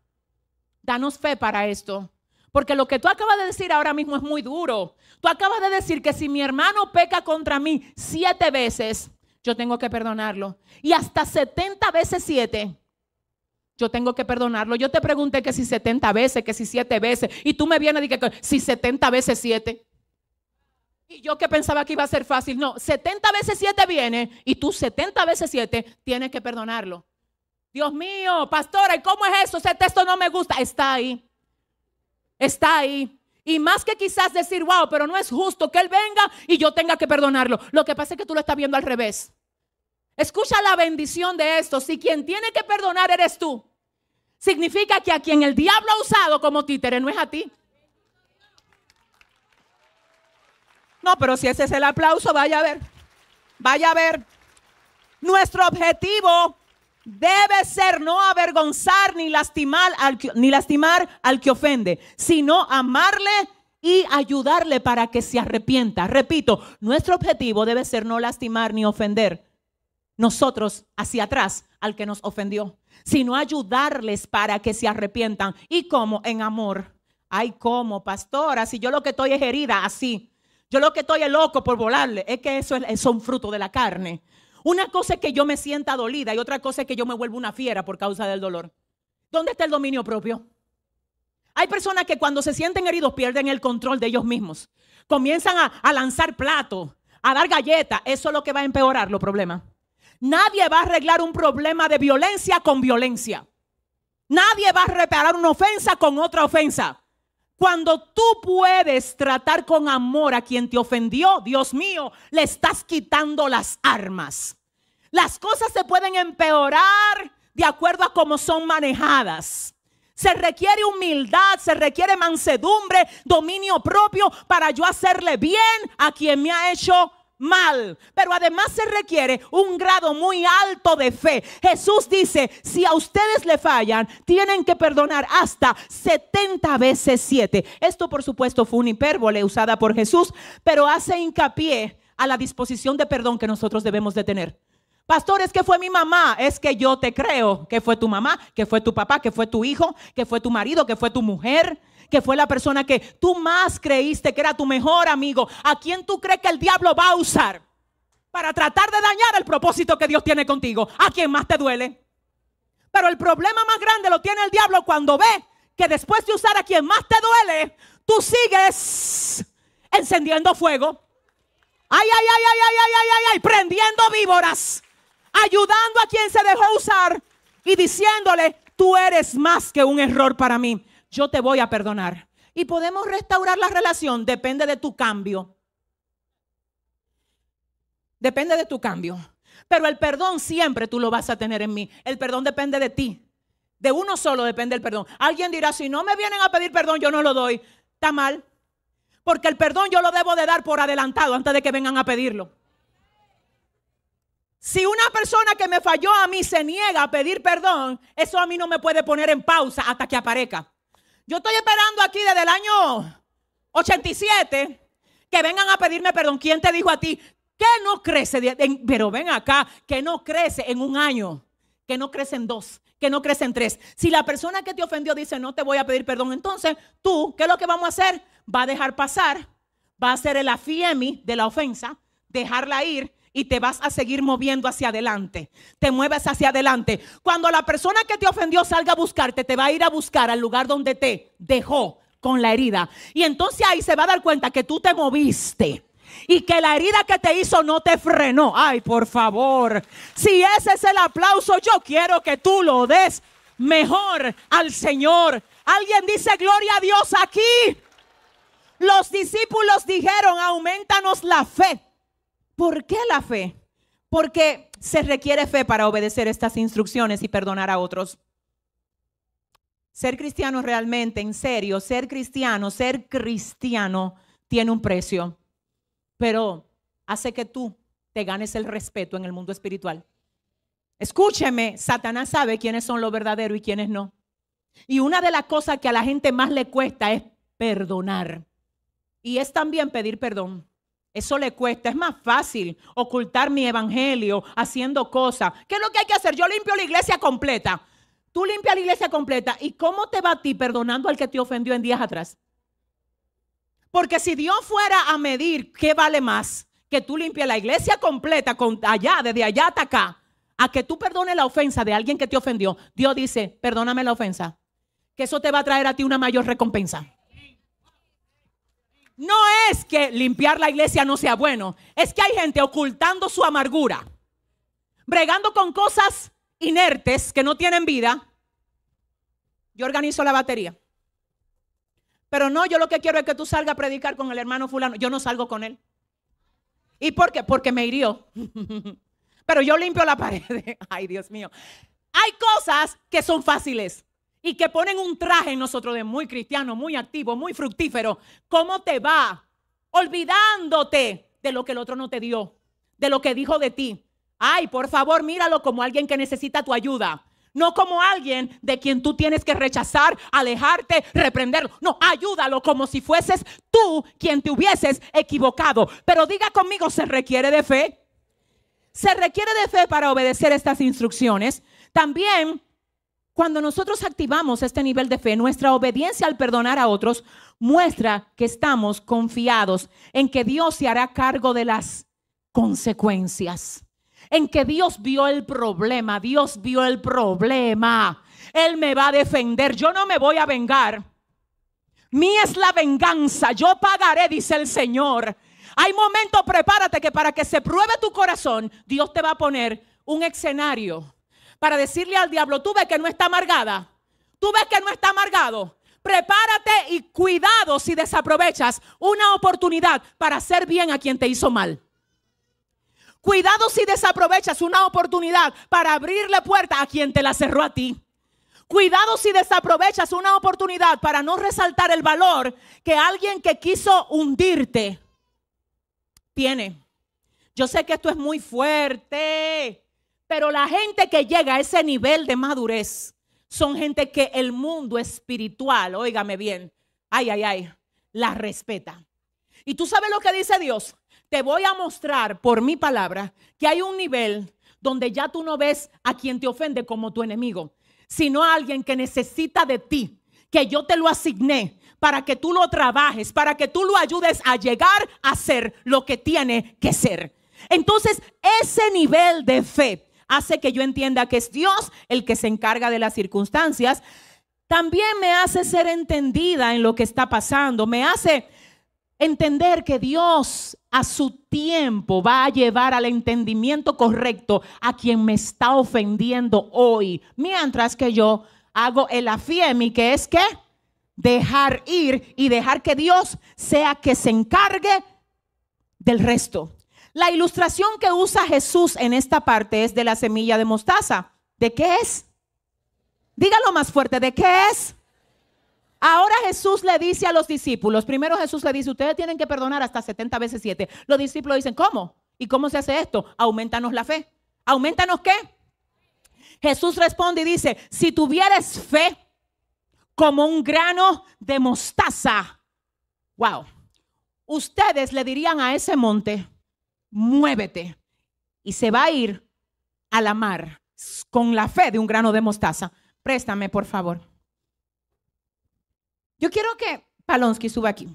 Danos fe para esto. Porque lo que tú acabas de decir ahora mismo es muy duro. Tú acabas de decir que si mi hermano peca contra mí siete veces, yo tengo que perdonarlo. Y hasta 70 veces siete, yo tengo que perdonarlo. Yo te pregunté que si 70 veces, que si siete veces. Y tú me vienes y que si 70 veces siete. Y yo que pensaba que iba a ser fácil. No, 70 veces siete viene y tú 70 veces siete tienes que perdonarlo. Dios mío, pastora, ¿y cómo es eso? Ese texto no me gusta. Está ahí. Está ahí. Y más que quizás decir, wow, pero no es justo que Él venga y yo tenga que perdonarlo. Lo que pasa es que tú lo estás viendo al revés. Escucha la bendición de esto. Si quien tiene que perdonar eres tú, significa que a quien el diablo ha usado como títere no es a ti. No, pero si ese es el aplauso, vaya a ver. Vaya a ver. Nuestro objetivo debe ser no avergonzar ni lastimar al que, ni lastimar al que ofende, sino amarle y ayudarle para que se arrepienta. Repito, nuestro objetivo debe ser no lastimar ni ofender nosotros hacia atrás al que nos ofendió, sino ayudarles para que se arrepientan. ¿Y cómo? En amor. Ay, ¿cómo, pastora? Si yo lo que estoy es herida, así. Yo lo que estoy es loco por volarle. Es que eso es, son fruto de la carne. Una cosa es que yo me sienta dolida y otra cosa es que yo me vuelva una fiera por causa del dolor. ¿Dónde está el dominio propio? Hay personas que cuando se sienten heridos pierden el control de ellos mismos. Comienzan a, lanzar platos, a dar galletas. Eso es lo que va a empeorar los problemas. Nadie va a arreglar un problema de violencia con violencia. Nadie va a reparar una ofensa con otra ofensa. Cuando tú puedes tratar con amor a quien te ofendió, Dios mío, le estás quitando las armas. Las cosas se pueden empeorar de acuerdo a cómo son manejadas. Se requiere humildad, se requiere mansedumbre, dominio propio para yo hacerle bien a quien me ha hecho mal, pero además se requiere un grado muy alto de fe. Jesús dice, si a ustedes le fallan, tienen que perdonar hasta 70 veces 7. Esto por supuesto fue una hipérbole usada por Jesús, pero hace hincapié a la disposición de perdón que nosotros debemos de tener. Pastor, es que fue mi mamá, es que yo te creo que fue tu mamá, que fue tu papá, que fue tu hijo, que fue tu marido, que fue tu mujer, que fue la persona que tú más creíste que era tu mejor amigo, ¿a quien tú crees que el diablo va a usar para tratar de dañar el propósito que Dios tiene contigo? ¿A quien más te duele? Pero el problema más grande lo tiene el diablo cuando ve que después de usar a quien más te duele, tú sigues encendiendo fuego. Ay, ay, ay, ay, ay, ay, ay, ay, prendiendo víboras, ayudando a quien se dejó usar y diciéndole, tú eres más que un error para mí yo te voy a perdonar. Y podemos restaurar la relación, depende de tu cambio. Depende de tu cambio. Pero el perdón siempre tú lo vas a tener en mí. El perdón depende de ti. De uno solo depende el perdón. Alguien dirá, si no me vienen a pedir perdón, yo no lo doy. Está mal. Porque el perdón yo lo debo de dar por adelantado antes de que vengan a pedirlo. Si una persona que me falló a mí se niega a pedir perdón, eso a mí no me puede poner en pausa hasta que aparezca. Yo estoy esperando aquí desde el año 87 que vengan a pedirme perdón. ¿Quién te dijo a ti que no crece? pero ven acá, que no crece en un año, que no crece en dos, que no crece en tres. Si la persona que te ofendió dice no te voy a pedir perdón, entonces tú, ¿qué es lo que vamos a hacer? Va a dejar pasar, va a ser el afiemi de la ofensa, dejarla ir y te vas a seguir moviendo hacia adelante. Te mueves hacia adelante. Cuando la persona que te ofendió salga a buscarte, te va a ir a buscar al lugar donde te dejó con la herida. Y entonces ahí se va a dar cuenta que tú te moviste. Y que la herida que te hizo no te frenó. Ay, por favor. Si ese es el aplauso, yo quiero que tú lo des mejor al Señor. Alguien dice gloria a Dios aquí. Los discípulos dijeron, aumentanos la fe. ¿Por qué la fe? Porque se requiere fe para obedecer estas instrucciones y perdonar a otros. Ser cristiano realmente, en serio, ser cristiano, ser cristiano tiene un precio, pero hace que tú te ganes el respeto en el mundo espiritual. Escúcheme, Satanás sabe quiénes son los verdaderos y quiénes no. Y una de las cosas que a la gente más le cuesta es perdonar. Y es también pedir perdón. Eso le cuesta. Es más fácil ocultar mi evangelio haciendo cosas. ¿Qué es lo que hay que hacer? Yo limpio la iglesia completa. Tú limpias la iglesia completa. ¿Y cómo te va a ti perdonando al que te ofendió en días atrás? Porque si Dios fuera a medir qué vale más, que tú limpies la iglesia completa con allá, desde allá hasta acá, a que tú perdones la ofensa de alguien que te ofendió, Dios dice, perdóname la ofensa, que eso te va a traer a ti una mayor recompensa. No es que limpiar la iglesia no sea bueno, es que hay gente ocultando su amargura, bregando con cosas inertes que no tienen vida. Yo organizo la batería. Pero no, yo lo que quiero es que tú salgas a predicar con el hermano fulano. Yo no salgo con él. ¿Y por qué? Porque me hirió. Pero yo limpio la pared. Ay, Dios mío. Hay cosas que son fáciles y que ponen un traje en nosotros de muy cristiano, muy activo, muy fructífero, ¿cómo te va? Olvidándote de lo que el otro no te dio, de lo que dijo de ti. Ay, por favor, míralo como alguien que necesita tu ayuda. No como alguien de quien tú tienes que rechazar, alejarte, reprenderlo. No, ayúdalo como si fueses tú quien te hubieses equivocado. Pero diga conmigo, se requiere de fe. Se requiere de fe para obedecer estas instrucciones. También cuando nosotros activamos este nivel de fe, nuestra obediencia al perdonar a otros muestra que estamos confiados en que Dios se hará cargo de las consecuencias, en que Dios vio el problema, Dios vio el problema, Él me va a defender, yo no me voy a vengar. Mí es la venganza, yo pagaré, dice el Señor. Hay momentos, prepárate que para que se pruebe tu corazón, Dios te va a poner un escenario para decirle al diablo, tú ves que no está amargada, tú ves que no está amargado. Prepárate y cuidado si desaprovechas una oportunidad para hacer bien a quien te hizo mal. Cuidado si desaprovechas una oportunidad para abrirle puerta a quien te la cerró a ti. Cuidado si desaprovechas una oportunidad para no resaltar el valor que alguien que quiso hundirte tiene. Yo sé que esto es muy fuerte. Pero la gente que llega a ese nivel de madurez son gente que el mundo espiritual, óigame bien, ay, ay, ay, la respeta. Y tú sabes lo que dice Dios. Te voy a mostrar por mi palabra que hay un nivel donde ya tú no ves a quien te ofende como tu enemigo, sino a alguien que necesita de ti, que yo te lo asigné para que tú lo trabajes, para que tú lo ayudes a llegar a ser lo que tiene que ser. Entonces, ese nivel de fe hace que yo entienda que es Dios el que se encarga de las circunstancias. También me hace ser entendida en lo que está pasando, me hace entender que Dios a su tiempo va a llevar al entendimiento correcto a quien me está ofendiendo hoy, mientras que yo hago el afiemi, que es que dejar ir y dejar que Dios sea que se encargue del resto. La ilustración que usa Jesús en esta parte es de la semilla de mostaza. ¿De qué es? Dígalo más fuerte, ¿de qué es? Ahora Jesús le dice a los discípulos, primero Jesús le dice, ustedes tienen que perdonar hasta 70 veces 7. Los discípulos dicen, ¿cómo? ¿Y cómo se hace esto? Aumentanos la fe. ¿Aumentanos qué? Jesús responde y dice, si tuvieras fe como un grano de mostaza, wow, ustedes le dirían a ese monte, muévete. Y se va a ir a la mar con la fe de un grano de mostaza. Préstame, por favor. Yo quiero que Palonsky suba aquí.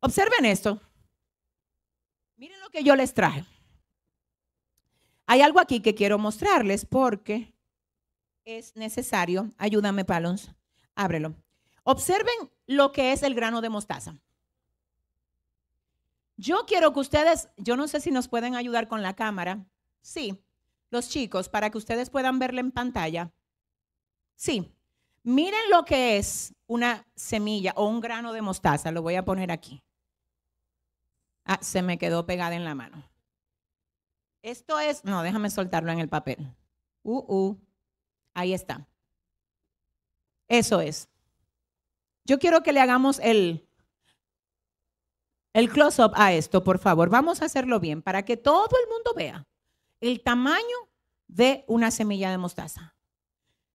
Observen esto. Miren lo que yo les traje. Hay algo aquí que quiero mostrarles porque es necesario. Ayúdame, Palons. Ábrelo. Observen lo que es el grano de mostaza. Yo quiero que ustedes, yo no sé si nos pueden ayudar con la cámara. Sí, los chicos, para que ustedes puedan verla en pantalla. Sí, miren lo que es una semilla o un grano de mostaza. Lo voy a poner aquí. Ah, se me quedó pegada en la mano. Esto es, no, déjame soltarlo en el papel. Uh, uh, ahí está. Eso es. Yo quiero que le hagamos el, el close-up a esto, por favor. Vamos a hacerlo bien para que todo el mundo vea el tamaño de una semilla de mostaza.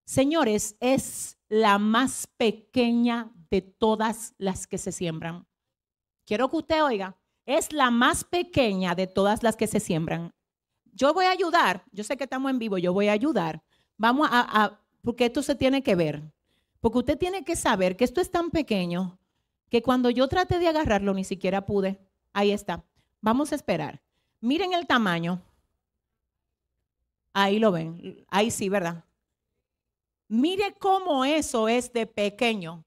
Señores, es la más pequeña de todas las que se siembran. Quiero que usted oiga, es la más pequeña de todas las que se siembran. Yo voy a ayudar, yo sé que estamos en vivo, yo voy a ayudar. Vamos a, porque esto se tiene que ver, porque usted tiene que saber que esto es tan pequeño que cuando yo traté de agarrarlo ni siquiera pude. Ahí está. Vamos a esperar. Miren el tamaño. Ahí lo ven. Ahí sí, ¿verdad? Mire cómo eso es de pequeño.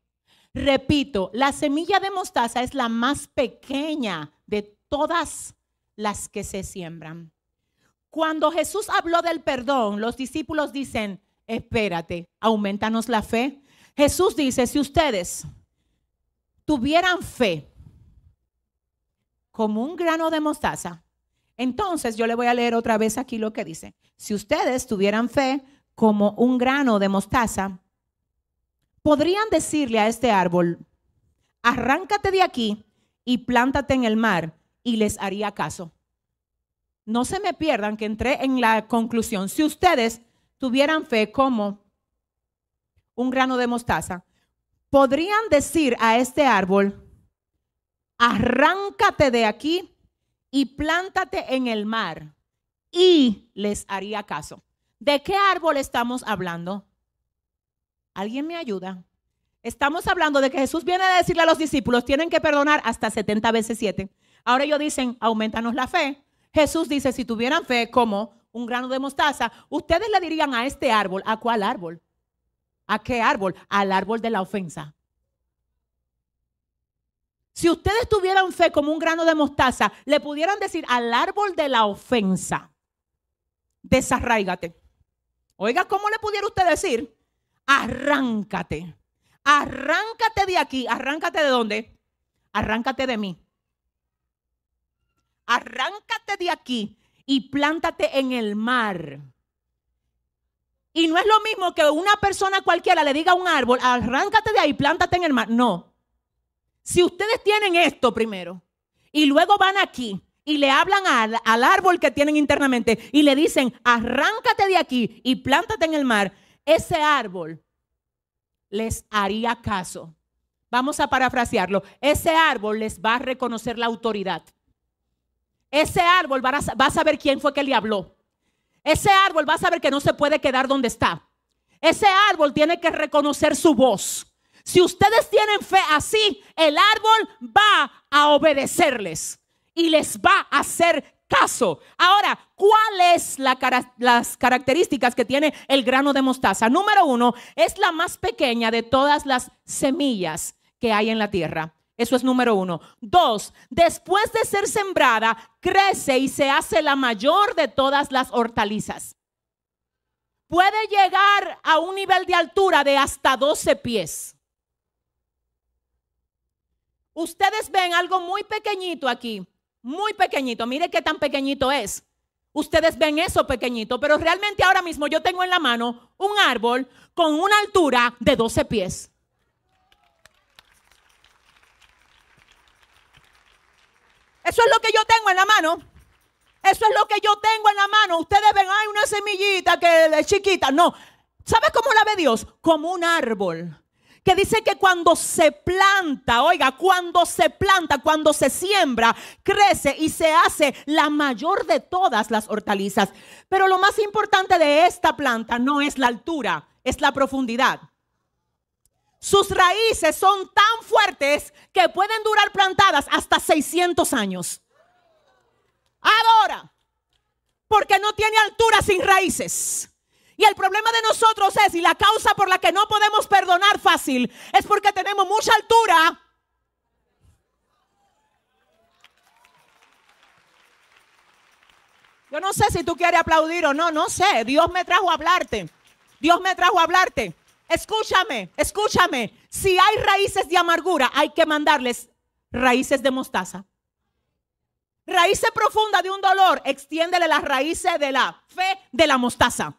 Repito, la semilla de mostaza es la más pequeña de todas las que se siembran. Cuando Jesús habló del perdón, los discípulos dicen, espérate, aumentanos la fe. Jesús dice, si ustedes, tuvieran fe como un grano de mostaza, entonces yo le voy a leer otra vez aquí lo que dice. Si ustedes tuvieran fe como un grano de mostaza, podrían decirle a este árbol, arráncate de aquí y plántate en el mar y les haría caso. No se me pierdan que entré en la conclusión. Si ustedes tuvieran fe como un grano de mostaza, podrían decir a este árbol, arráncate de aquí y plántate en el mar y les haría caso. ¿De qué árbol estamos hablando? ¿Alguien me ayuda? Estamos hablando de que Jesús viene a decirle a los discípulos, tienen que perdonar hasta 70 veces 7. Ahora ellos dicen, aumentanos la fe. Jesús dice, si tuvieran fe como un grano de mostaza, ustedes le dirían a este árbol, ¿a cuál árbol? ¿A qué árbol? Al árbol de la ofensa. Si ustedes tuvieran fe como un grano de mostaza, le pudieran decir al árbol de la ofensa, desarraígate. Oiga, ¿cómo le pudiera usted decir? Arráncate. Arráncate de aquí. Arráncate de dónde? Arráncate de mí. Arráncate de aquí y plántate en el mar y no es lo mismo que una persona cualquiera le diga a un árbol, arráncate de ahí, plántate en el mar. No. Si ustedes tienen esto primero y luego van aquí y le hablan al, árbol que tienen internamente y le dicen, arráncate de aquí y plántate en el mar, ese árbol les haría caso. Vamos a parafrasearlo. Ese árbol les va a reconocer la autoridad. Ese árbol va a, va a saber quién fue que le habló. Ese árbol va a saber que no se puede quedar donde está. Ese árbol tiene que reconocer su voz. Si ustedes tienen fe así, el árbol va a obedecerles y les va a hacer caso. Ahora, ¿cuáles son las características que tiene el grano de mostaza? Número uno, es la más pequeña de todas las semillas que hay en la tierra. Eso es número uno. Dos, después de ser sembrada, crece y se hace la mayor de todas las hortalizas. Puede llegar a un nivel de altura de hasta 12 pies. Ustedes ven algo muy pequeñito aquí, muy pequeñito. Mire qué tan pequeñito es. Ustedes ven eso pequeñito, pero realmente ahora mismo yo tengo en la mano un árbol con una altura de 12 pies. Eso es lo que yo tengo en la mano. Eso es lo que yo tengo en la mano. Ustedes ven, hay una semillita que es chiquita. No. ¿Sabes cómo la ve Dios? Como un árbol. Que dice que cuando se planta, oiga, cuando se planta, cuando se siembra, crece y se hace la mayor de todas las hortalizas. Pero lo más importante de esta planta no es la altura, es la profundidad sus raíces son tan fuertes que pueden durar plantadas hasta 600 años. Ahora porque no tiene altura sin raíces. Y el problema de nosotros es, y la causa por la que no podemos perdonar fácil, es porque tenemos mucha altura. Yo no sé si tú quieres aplaudir o no, no sé. Dios me trajo a hablarte. Dios me trajo a hablarte. Escúchame, escúchame. Si hay raíces de amargura, hay que mandarles raíces de mostaza. Raíces profundas de un dolor, extiéndele las raíces de la fe de la mostaza.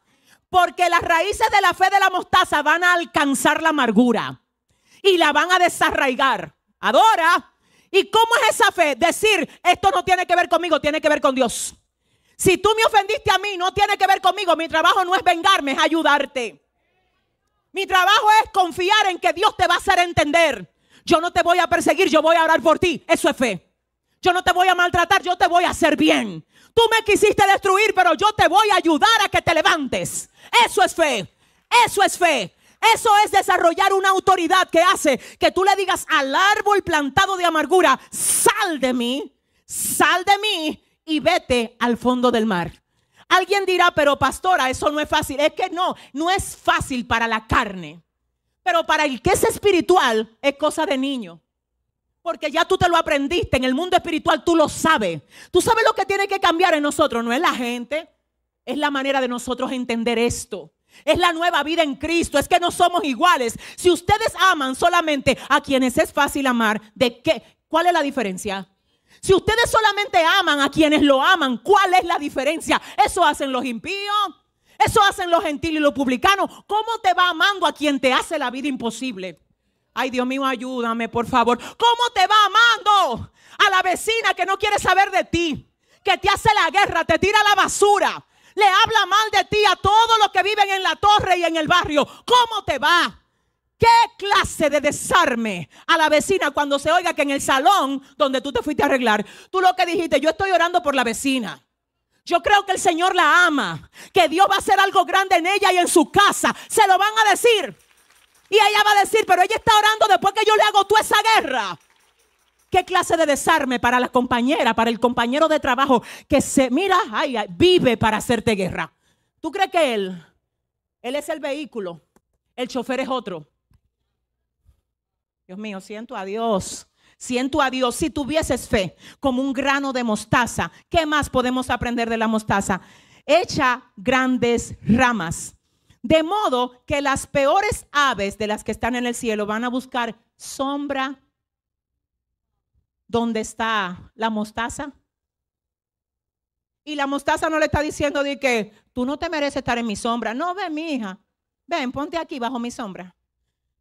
Porque las raíces de la fe de la mostaza van a alcanzar la amargura y la van a desarraigar. Adora. ¿Y cómo es esa fe? Decir, esto no tiene que ver conmigo, tiene que ver con Dios. Si tú me ofendiste a mí, no tiene que ver conmigo. Mi trabajo no es vengarme, es ayudarte. Mi trabajo es confiar en que Dios te va a hacer entender. Yo no te voy a perseguir, yo voy a orar por ti. Eso es fe. Yo no te voy a maltratar, yo te voy a hacer bien. Tú me quisiste destruir, pero yo te voy a ayudar a que te levantes. Eso es fe. Eso es fe. Eso es desarrollar una autoridad que hace que tú le digas al árbol plantado de amargura, sal de mí, sal de mí y vete al fondo del mar. Alguien dirá, pero pastora, eso no es fácil. Es que no, no es fácil para la carne. Pero para el que es espiritual es cosa de niño. Porque ya tú te lo aprendiste, en el mundo espiritual tú lo sabes. Tú sabes lo que tiene que cambiar en nosotros, no es la gente, es la manera de nosotros entender esto. Es la nueva vida en Cristo, es que no somos iguales. Si ustedes aman solamente a quienes es fácil amar, ¿de qué? ¿Cuál es la diferencia? Si ustedes solamente aman a quienes lo aman, ¿cuál es la diferencia? Eso hacen los impíos, eso hacen los gentiles y los publicanos. ¿Cómo te va amando a quien te hace la vida imposible? Ay, Dios mío, ayúdame, por favor. ¿Cómo te va amando a la vecina que no quiere saber de ti, que te hace la guerra, te tira la basura, le habla mal de ti a todos los que viven en la torre y en el barrio? ¿Cómo te va? ¿Qué clase de desarme a la vecina cuando se oiga que en el salón donde tú te fuiste a arreglar, tú lo que dijiste, yo estoy orando por la vecina? Yo creo que el Señor la ama, que Dios va a hacer algo grande en ella y en su casa. Se lo van a decir. Y ella va a decir, pero ella está orando después que yo le hago tú esa guerra. ¿Qué clase de desarme para la compañera, para el compañero de trabajo que se mira, vive para hacerte guerra? ¿Tú crees que él, él es el vehículo, el chofer es otro? Dios mío, siento a Dios. Siento a Dios, si tuvieses fe como un grano de mostaza, ¿qué más podemos aprender de la mostaza? Echa grandes ramas. De modo que las peores aves de las que están en el cielo van a buscar sombra donde está la mostaza. Y la mostaza no le está diciendo de que tú no te mereces estar en mi sombra. No, ven, mi hija. Ven, ponte aquí bajo mi sombra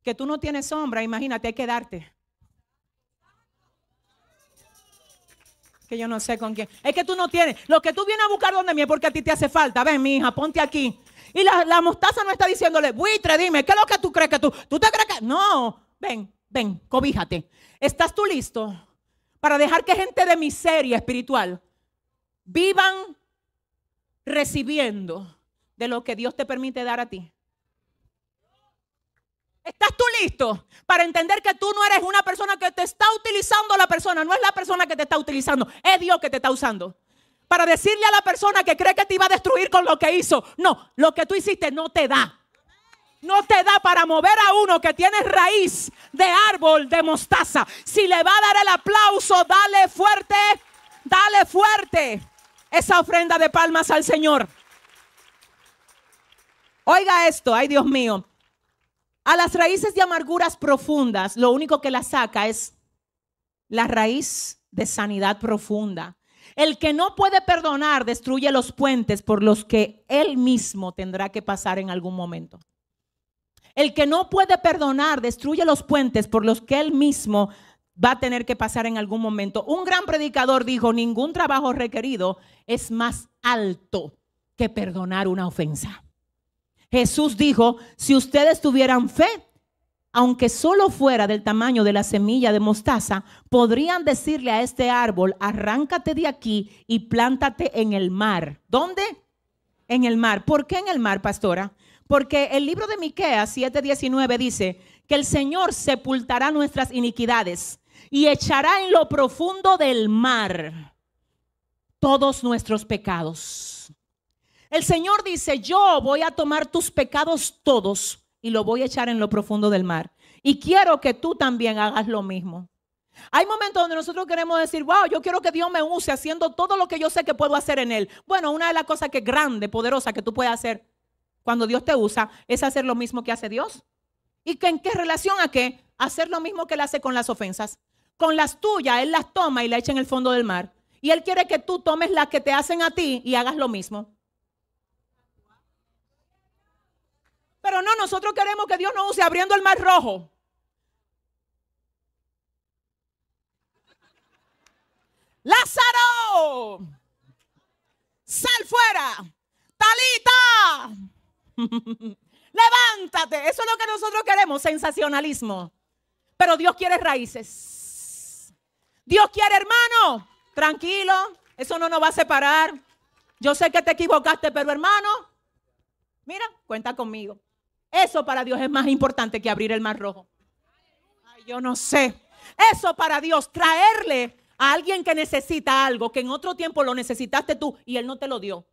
que tú no tienes sombra, imagínate, hay que darte. Que yo no sé con quién. Es que tú no tienes. Lo que tú vienes a buscar donde mí es porque a ti te hace falta. Ven, mi hija, ponte aquí. Y la, la, mostaza no está diciéndole, buitre, dime, ¿qué es lo que tú crees que tú? ¿Tú te crees que.? No, ven, ven, cobíjate. ¿Estás tú listo para dejar que gente de miseria espiritual vivan recibiendo de lo que Dios te permite dar a ti? ¿Estás tú listo para entender que tú no eres una persona que te está utilizando la persona? No es la persona que te está utilizando, es Dios que te está usando. Para decirle a la persona que cree que te iba a destruir con lo que hizo, no, lo que tú hiciste no te da. No te da para mover a uno que tiene raíz de árbol de mostaza. Si le va a dar el aplauso, dale fuerte, dale fuerte esa ofrenda de palmas al Señor. Oiga esto, ay Dios mío. A las raíces de amarguras profundas, lo único que las saca es la raíz de sanidad profunda. El que no puede perdonar destruye los puentes por los que él mismo tendrá que pasar en algún momento. El que no puede perdonar destruye los puentes por los que él mismo va a tener que pasar en algún momento. Un gran predicador dijo, ningún trabajo requerido es más alto que perdonar una ofensa. Jesús dijo, si ustedes tuvieran fe, aunque solo fuera del tamaño de la semilla de mostaza, podrían decirle a este árbol, arráncate de aquí y plántate en el mar. ¿Dónde? En el mar. ¿Por qué en el mar, pastora? Porque el libro de Miqueas 7:19 dice que el Señor sepultará nuestras iniquidades y echará en lo profundo del mar todos nuestros pecados. El Señor dice, yo voy a tomar tus pecados todos y lo voy a echar en lo profundo del mar. Y quiero que tú también hagas lo mismo. Hay momentos donde nosotros queremos decir, wow, yo quiero que Dios me use haciendo todo lo que yo sé que puedo hacer en Él. Bueno, una de las cosas que es grande, poderosa que tú puedes hacer cuando Dios te usa es hacer lo mismo que hace Dios. ¿Y que, en qué relación a qué? Hacer lo mismo que Él hace con las ofensas. Con las tuyas, Él las toma y las echa en el fondo del mar. Y Él quiere que tú tomes las que te hacen a ti y hagas lo mismo. Pero no, nosotros queremos que Dios nos use abriendo el mar rojo. Lázaro, sal fuera. Talita, levántate. Eso es lo que nosotros queremos, sensacionalismo. Pero Dios quiere raíces. Dios quiere, hermano, tranquilo. Eso no nos va a separar. Yo sé que te equivocaste, pero hermano, mira, cuenta conmigo. Eso para Dios es más importante que abrir el mar rojo. Ay, yo no sé. Eso para Dios, traerle a alguien que necesita algo, que en otro tiempo lo necesitaste tú y él no te lo dio.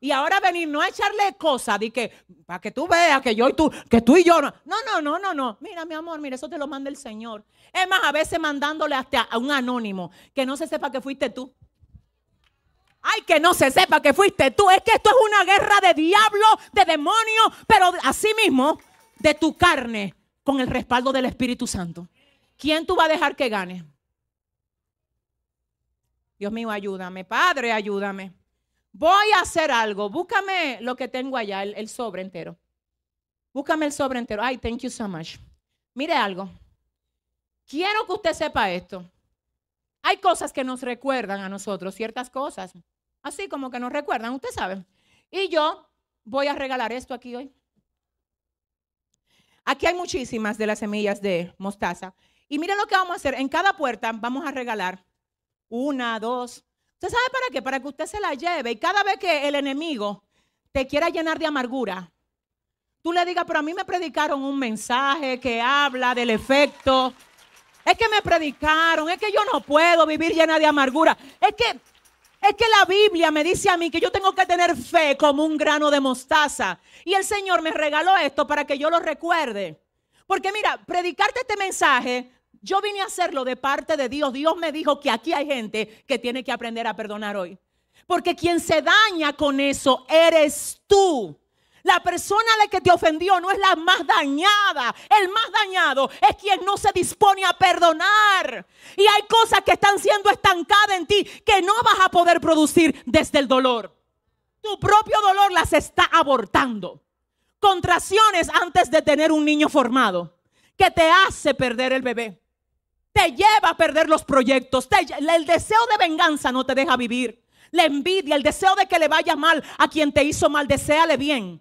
Y ahora venir, no a echarle cosas de que, para que tú veas que yo y tú, que tú y yo. No, no, no, no, no. Mira, mi amor, mira, eso te lo manda el Señor. Es más, a veces mandándole hasta a un anónimo, que no se sepa que fuiste tú. Ay, que no se sepa que fuiste tú. Es que esto es una guerra de diablo, de demonio, pero así mismo de tu carne con el respaldo del Espíritu Santo. ¿Quién tú vas a dejar que gane? Dios mío, ayúdame. Padre, ayúdame. Voy a hacer algo. Búscame lo que tengo allá, el sobre entero. Búscame el sobre entero. Ay, thank you so much. Mire algo. Quiero que usted sepa esto. Hay cosas que nos recuerdan a nosotros, ciertas cosas. Así como que nos recuerdan, usted sabe. Y yo voy a regalar esto aquí hoy. Aquí hay muchísimas de las semillas de mostaza. Y miren lo que vamos a hacer. En cada puerta vamos a regalar una, dos. ¿Usted sabe para qué? Para que usted se la lleve. Y cada vez que el enemigo te quiera llenar de amargura, tú le digas, pero a mí me predicaron un mensaje que habla del efecto. Es que me predicaron, es que yo no puedo vivir llena de amargura. Es que es que la Biblia me dice a mí que yo tengo que tener fe como un grano de mostaza. Y el Señor me regaló esto para que yo lo recuerde. Porque mira, predicarte este mensaje, yo vine a hacerlo de parte de Dios. Dios me dijo que aquí hay gente que tiene que aprender a perdonar hoy. Porque quien se daña con eso eres tú. La persona a la que te ofendió no es la más dañada. El más dañado es quien no se dispone a perdonar. Y hay cosas que están siendo estancadas en ti que no vas a poder producir desde el dolor. Tu propio dolor las está abortando. Contracciones antes de tener un niño formado que te hace perder el bebé. Te lleva a perder los proyectos. el deseo de venganza no te deja vivir la envidia, el deseo de que le vaya mal a quien te hizo mal, deséale bien.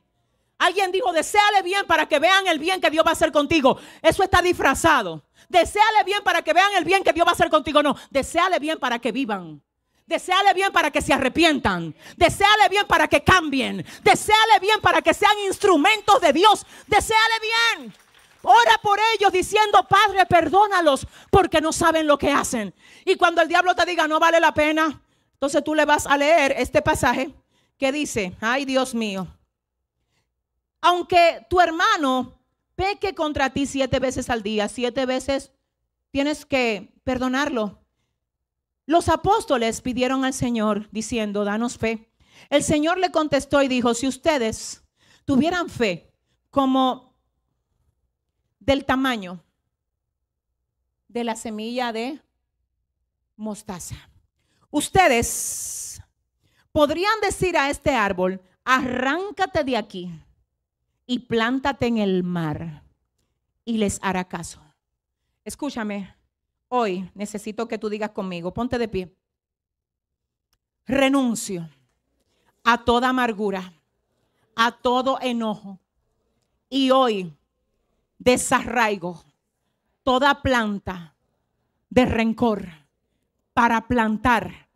Alguien dijo, deséale bien para que vean el bien que Dios va a hacer contigo. Eso está disfrazado. Deseale bien para que vean el bien que Dios va a hacer contigo. No, deseale bien para que vivan. Deseale bien para que se arrepientan. Deseale bien para que cambien. Deseale bien para que sean instrumentos de Dios. Deseale bien. Ora por ellos diciendo, Padre, perdónalos porque no saben lo que hacen. Y cuando el diablo te diga, no vale la pena, entonces tú le vas a leer este pasaje que dice, ay Dios mío, aunque tu hermano peque contra ti siete veces al día, siete veces tienes que perdonarlo. Los apóstoles pidieron al Señor diciendo, danos fe. El Señor le contestó y dijo, si ustedes tuvieran fe como del tamaño de la semilla de mostaza, ustedes podrían decir a este árbol, arráncate de aquí y plántate en el mar y les hará caso. Escúchame, hoy necesito que tú digas conmigo, ponte de pie. Renuncio a toda amargura, a todo enojo y hoy desarraigo toda planta de rencor para plantar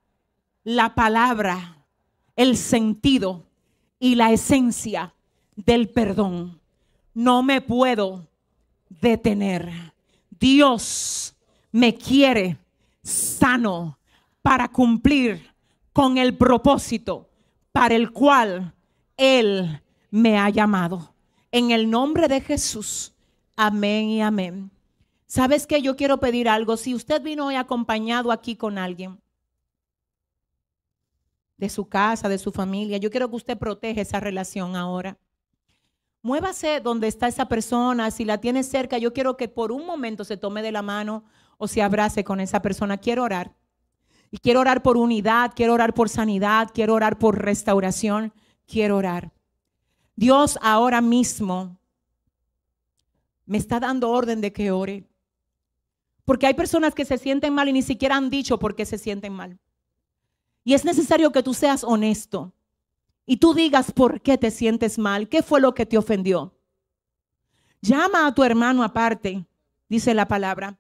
la palabra, el sentido y la esencia del perdón. No me puedo detener. Dios me quiere sano para cumplir con el propósito para el cual Él me ha llamado. En el nombre de Jesús. Amén y amén. ¿Sabes que Yo quiero pedir algo. Si usted vino hoy acompañado aquí con alguien de su casa, de su familia, yo quiero que usted proteja esa relación ahora. Muévase donde está esa persona, si la tiene cerca, yo quiero que por un momento se tome de la mano o se abrace con esa persona. Quiero orar. Y quiero orar por unidad, quiero orar por sanidad, quiero orar por restauración, quiero orar. Dios ahora mismo me está dando orden de que ore. Porque hay personas que se sienten mal y ni siquiera han dicho por qué se sienten mal. Y es necesario que tú seas honesto y tú digas por qué te sientes mal, qué fue lo que te ofendió. Llama a tu hermano aparte, dice la palabra.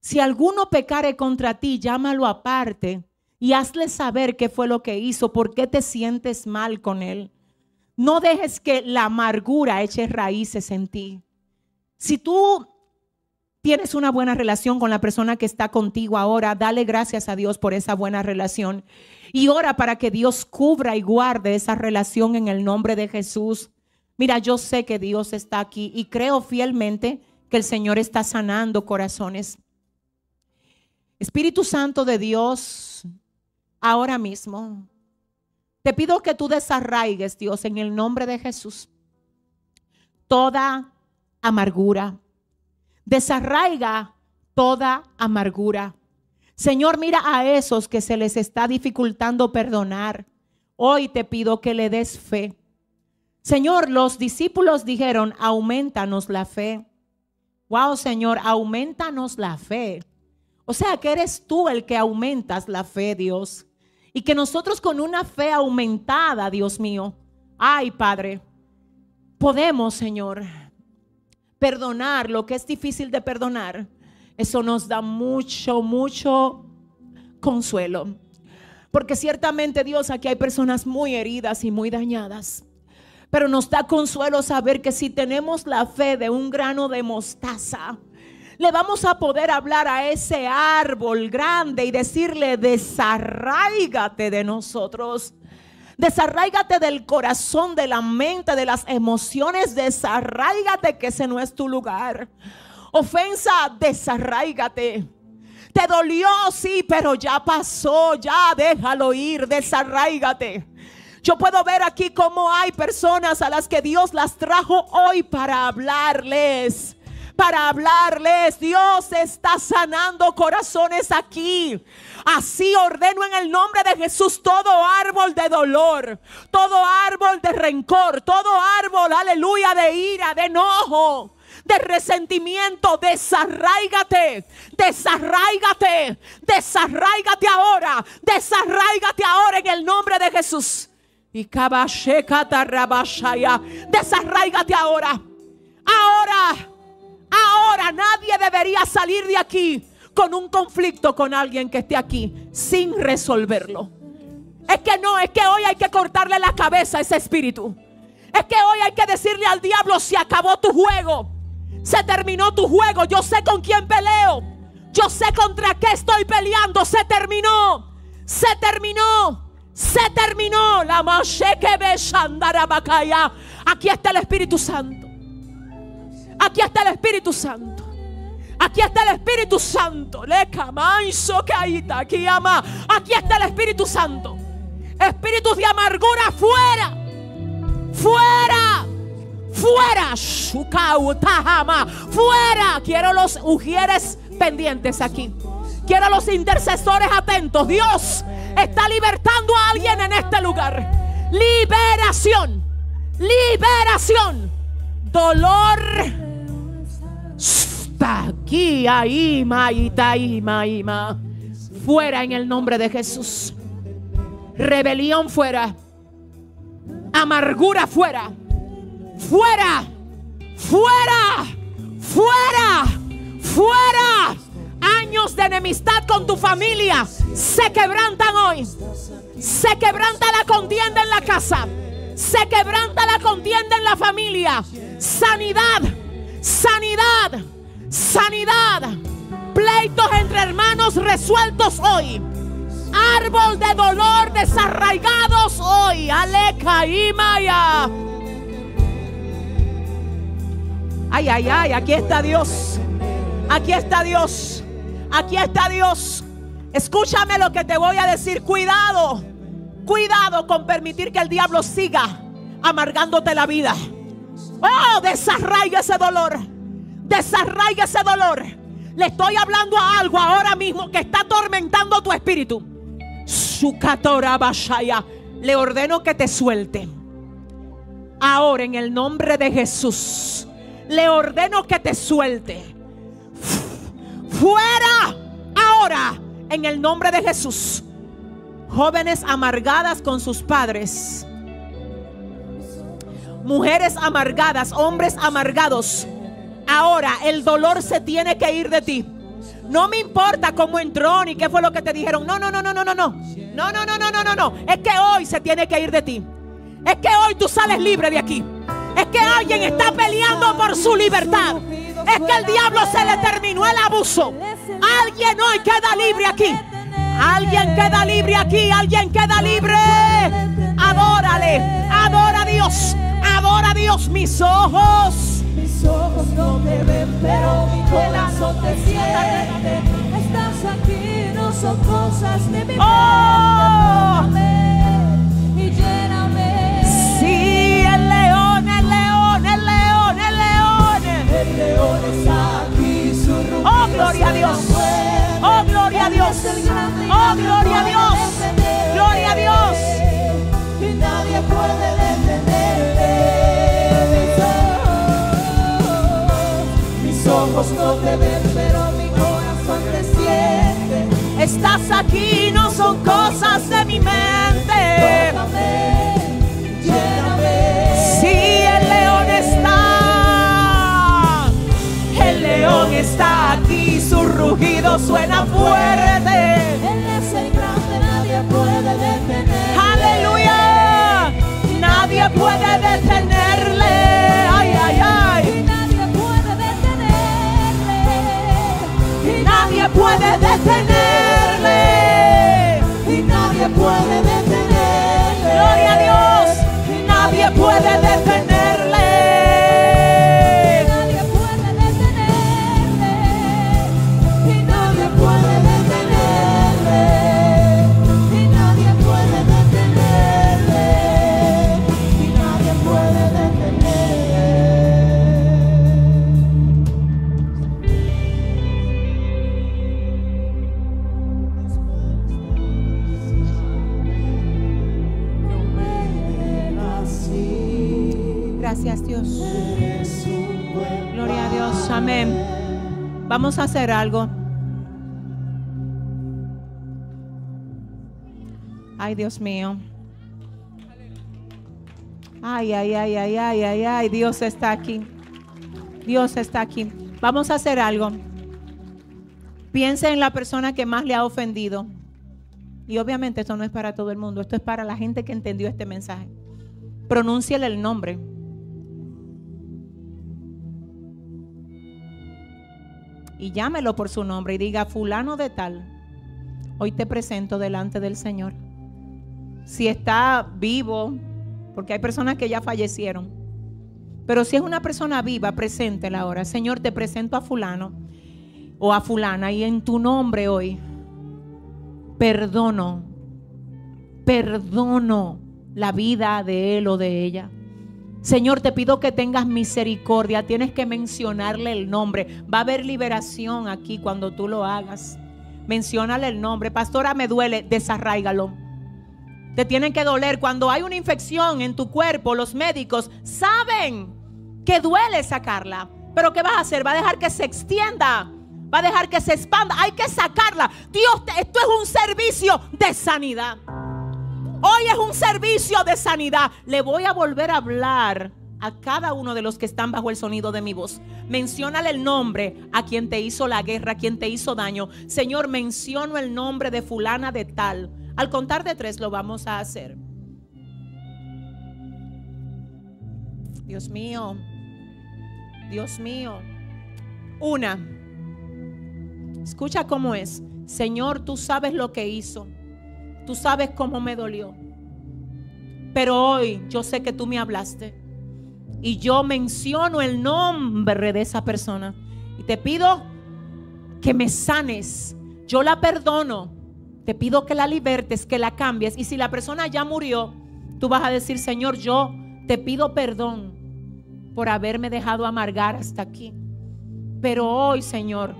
Si alguno pecare contra ti, llámalo aparte y hazle saber qué fue lo que hizo, por qué te sientes mal con él. No dejes que la amargura eche raíces en ti. Si tú Tienes una buena relación con la persona que está contigo ahora. Dale gracias a Dios por esa buena relación. Y ora para que Dios cubra y guarde esa relación en el nombre de Jesús. Mira, yo sé que Dios está aquí y creo fielmente que el Señor está sanando corazones. Espíritu Santo de Dios, ahora mismo, te pido que tú desarraigues, Dios, en el nombre de Jesús, toda amargura, Desarraiga toda amargura. Señor, mira a esos que se les está dificultando perdonar. Hoy te pido que le des fe. Señor, los discípulos dijeron, aumentanos la fe. Wow, Señor, aumentanos la fe. O sea, que eres tú el que aumentas la fe, Dios. Y que nosotros con una fe aumentada, Dios mío, ay, Padre, podemos, Señor, Perdonar lo que es difícil de perdonar, eso nos da mucho, mucho consuelo. Porque ciertamente Dios, aquí hay personas muy heridas y muy dañadas. Pero nos da consuelo saber que si tenemos la fe de un grano de mostaza, le vamos a poder hablar a ese árbol grande y decirle, desarraigate de nosotros. Desarráigate del corazón, de la mente, de las emociones. Desarráigate que ese no es tu lugar. Ofensa, desarráigate. Te dolió, sí, pero ya pasó, ya déjalo ir, desarráigate. Yo puedo ver aquí cómo hay personas a las que Dios las trajo hoy para hablarles para hablarles. Dios está sanando corazones aquí. Así ordeno en el nombre de Jesús todo árbol de dolor, todo árbol de rencor, todo árbol, aleluya, de ira, de enojo de resentimiento, desarraigate, desarraigate, desarraigate ahora, desarraigate ahora en el nombre de Jesús. Y desarraigate ahora, ahora. Ahora nadie debería salir de aquí con un conflicto con alguien que esté aquí sin resolverlo. Es que no, es que hoy hay que cortarle la cabeza a ese espíritu. Es que hoy hay que decirle al diablo, se acabó tu juego. Se terminó tu juego. Yo sé con quién peleo. Yo sé contra qué estoy peleando. Se terminó. Se terminó. Se terminó. La Aquí está el Espíritu Santo. Aquí está el Espíritu Santo. Aquí está el Espíritu Santo. Aquí ama. Aquí está el Espíritu Santo. Espíritus de amargura fuera. Fuera. Fuera. Fuera. Quiero los ujieres pendientes aquí. Quiero los intercesores atentos. Dios está libertando a alguien en este lugar. Liberación. Liberación. Dolor Está aquí, ahí, maíta, Fuera en el nombre de Jesús. Rebelión fuera. Amargura fuera. Fuera. Fuera. Fuera. Fuera. Años de enemistad con tu familia se quebrantan hoy. Se quebranta la contienda en la casa. Se quebranta la contienda en la familia. Sanidad sanidad, sanidad, pleitos entre hermanos resueltos hoy. Árbol de dolor desarraigados hoy. Aleca y Maya. Ay, ay, ay, aquí está Dios. Aquí está Dios. Aquí está Dios. Escúchame lo que te voy a decir. Cuidado. Cuidado con permitir que el diablo siga amargándote la vida. Oh, desarraiga ese dolor. Desarraiga ese dolor. Le estoy hablando a algo ahora mismo que está atormentando tu espíritu. Bashaya. Le ordeno que te suelte. Ahora en el nombre de Jesús. Le ordeno que te suelte. Fuera. Ahora. En el nombre de Jesús. Jóvenes amargadas con sus padres mujeres amargadas, hombres amargados. Ahora el dolor se tiene que ir de ti. No me importa cómo entró ni qué fue lo que te dijeron. No, no, no, no, no, no, no. No, no, no, no, no, no, no. Es que hoy se tiene que ir de ti. Es que hoy tú sales libre de aquí. Es que alguien está peleando por su libertad. Es que el diablo se le terminó el abuso. Alguien hoy queda libre aquí. Alguien queda libre aquí. Alguien queda libre. Adórale. Adora a Dios adora a Dios mis ojos. Mis ojos no te ven, pero mi corazón te siente. Estás aquí, no son cosas de mi mente. Oh. Y lléname. Sí, el león, el león, el león, el león. El león está aquí, su Oh, gloria a Dios. Oh, gloria a Dios. Oh, gloria a Dios. Gloria a Dios nadie puede Mis ojos no te ven, pero mi corazón te siente. Estás aquí, no son cosas de mi mente. Tócame, llévame. Si el león está. El león está aquí, su rugido suena fuerte puede detenerle. Aleluya. Nadie puede detenerle. Ay, ay, ay. Y nadie puede detenerle. Y nadie puede detenerle. Y nadie puede detenerle. Gloria a Dios. Y nadie puede detenerle. amén. Vamos a hacer algo. Ay, Dios mío. Ay, ay, ay, ay, ay, ay, ay, Dios está aquí. Dios está aquí. Vamos a hacer algo. Piense en la persona que más le ha ofendido. Y obviamente esto no es para todo el mundo, esto es para la gente que entendió este mensaje. Pronúnciale el nombre. y llámelo por su nombre y diga, fulano de tal, hoy te presento delante del Señor. Si está vivo, porque hay personas que ya fallecieron, pero si es una persona viva, preséntela ahora. Señor, te presento a fulano o a fulana y en tu nombre hoy perdono, perdono la vida de él o de ella. Señor, te pido que tengas misericordia. Tienes que mencionarle el nombre. Va a haber liberación aquí cuando tú lo hagas. Menciónale el nombre. Pastora, me duele. Desarráigalo. Te tienen que doler. Cuando hay una infección en tu cuerpo, los médicos saben que duele sacarla. Pero ¿qué vas a hacer? Va a dejar que se extienda. Va a dejar que se expanda. Hay que sacarla. Dios, esto es un servicio de sanidad. Hoy es un servicio de sanidad. Le voy a volver a hablar a cada uno de los que están bajo el sonido de mi voz. Mencionale el nombre a quien te hizo la guerra, a quien te hizo daño. Señor, menciono el nombre de fulana de tal. Al contar de tres lo vamos a hacer. Dios mío, Dios mío. Una, escucha cómo es. Señor, tú sabes lo que hizo. Tú sabes cómo me dolió. Pero hoy yo sé que tú me hablaste. Y yo menciono el nombre de esa persona. Y te pido que me sanes. Yo la perdono. Te pido que la libertes, que la cambies. Y si la persona ya murió, tú vas a decir, Señor, yo te pido perdón por haberme dejado amargar hasta aquí. Pero hoy, Señor,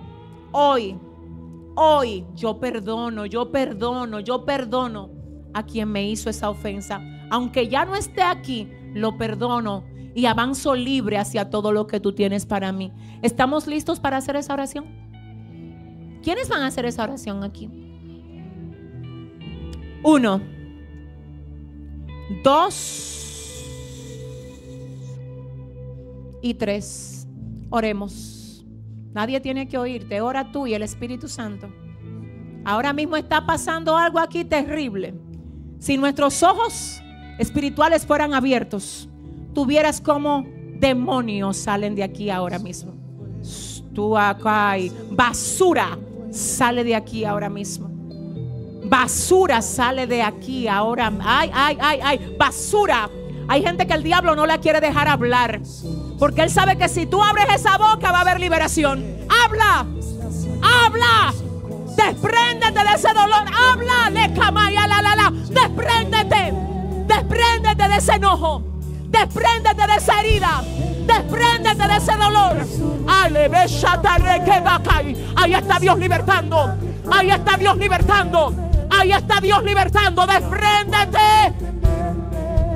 hoy hoy yo perdono, yo perdono, yo perdono a quien me hizo esa ofensa. Aunque ya no esté aquí, lo perdono y avanzo libre hacia todo lo que tú tienes para mí. ¿Estamos listos para hacer esa oración? ¿Quiénes van a hacer esa oración aquí? Uno, dos y tres. Oremos. Nadie tiene que oírte. Ora tú y el Espíritu Santo. Ahora mismo está pasando algo aquí terrible. Si nuestros ojos espirituales fueran abiertos, tuvieras como demonios salen de aquí ahora mismo. Tú acá hay basura sale de aquí ahora mismo. Basura sale de aquí ahora. Ay, ay, ay, ay, basura. Hay gente que el diablo no la quiere dejar hablar. Porque Él sabe que si tú abres esa boca va a haber liberación. Habla, habla. Despréndete de ese dolor. Habla, le la la la. Despréndete. Despréndete de ese enojo. Despréndete de esa herida. Despréndete de ese dolor. Ahí está Dios libertando. Ahí está Dios libertando. Ahí está Dios libertando. Despréndete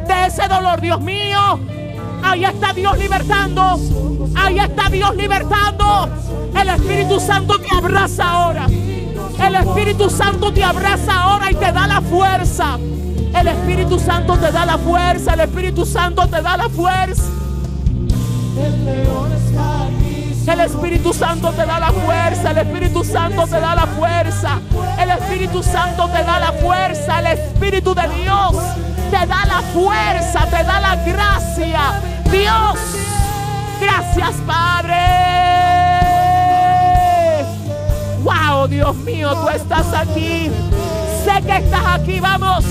de ese dolor, Dios mío. Ahí está Dios libertando. Ahí está Dios libertando. El Espíritu Santo te abraza ahora. El Espíritu Santo te abraza ahora y te da la fuerza. El Espíritu Santo te da la fuerza. El Espíritu Santo te da la fuerza. El Espíritu Santo te da la fuerza, el Espíritu Santo te da la fuerza, el Espíritu Santo te da la fuerza, el Espíritu de Dios te da la fuerza, te da la gracia. Dios, gracias Padre. Wow, Dios mío, tú estás aquí. Sé que estás aquí, vamos.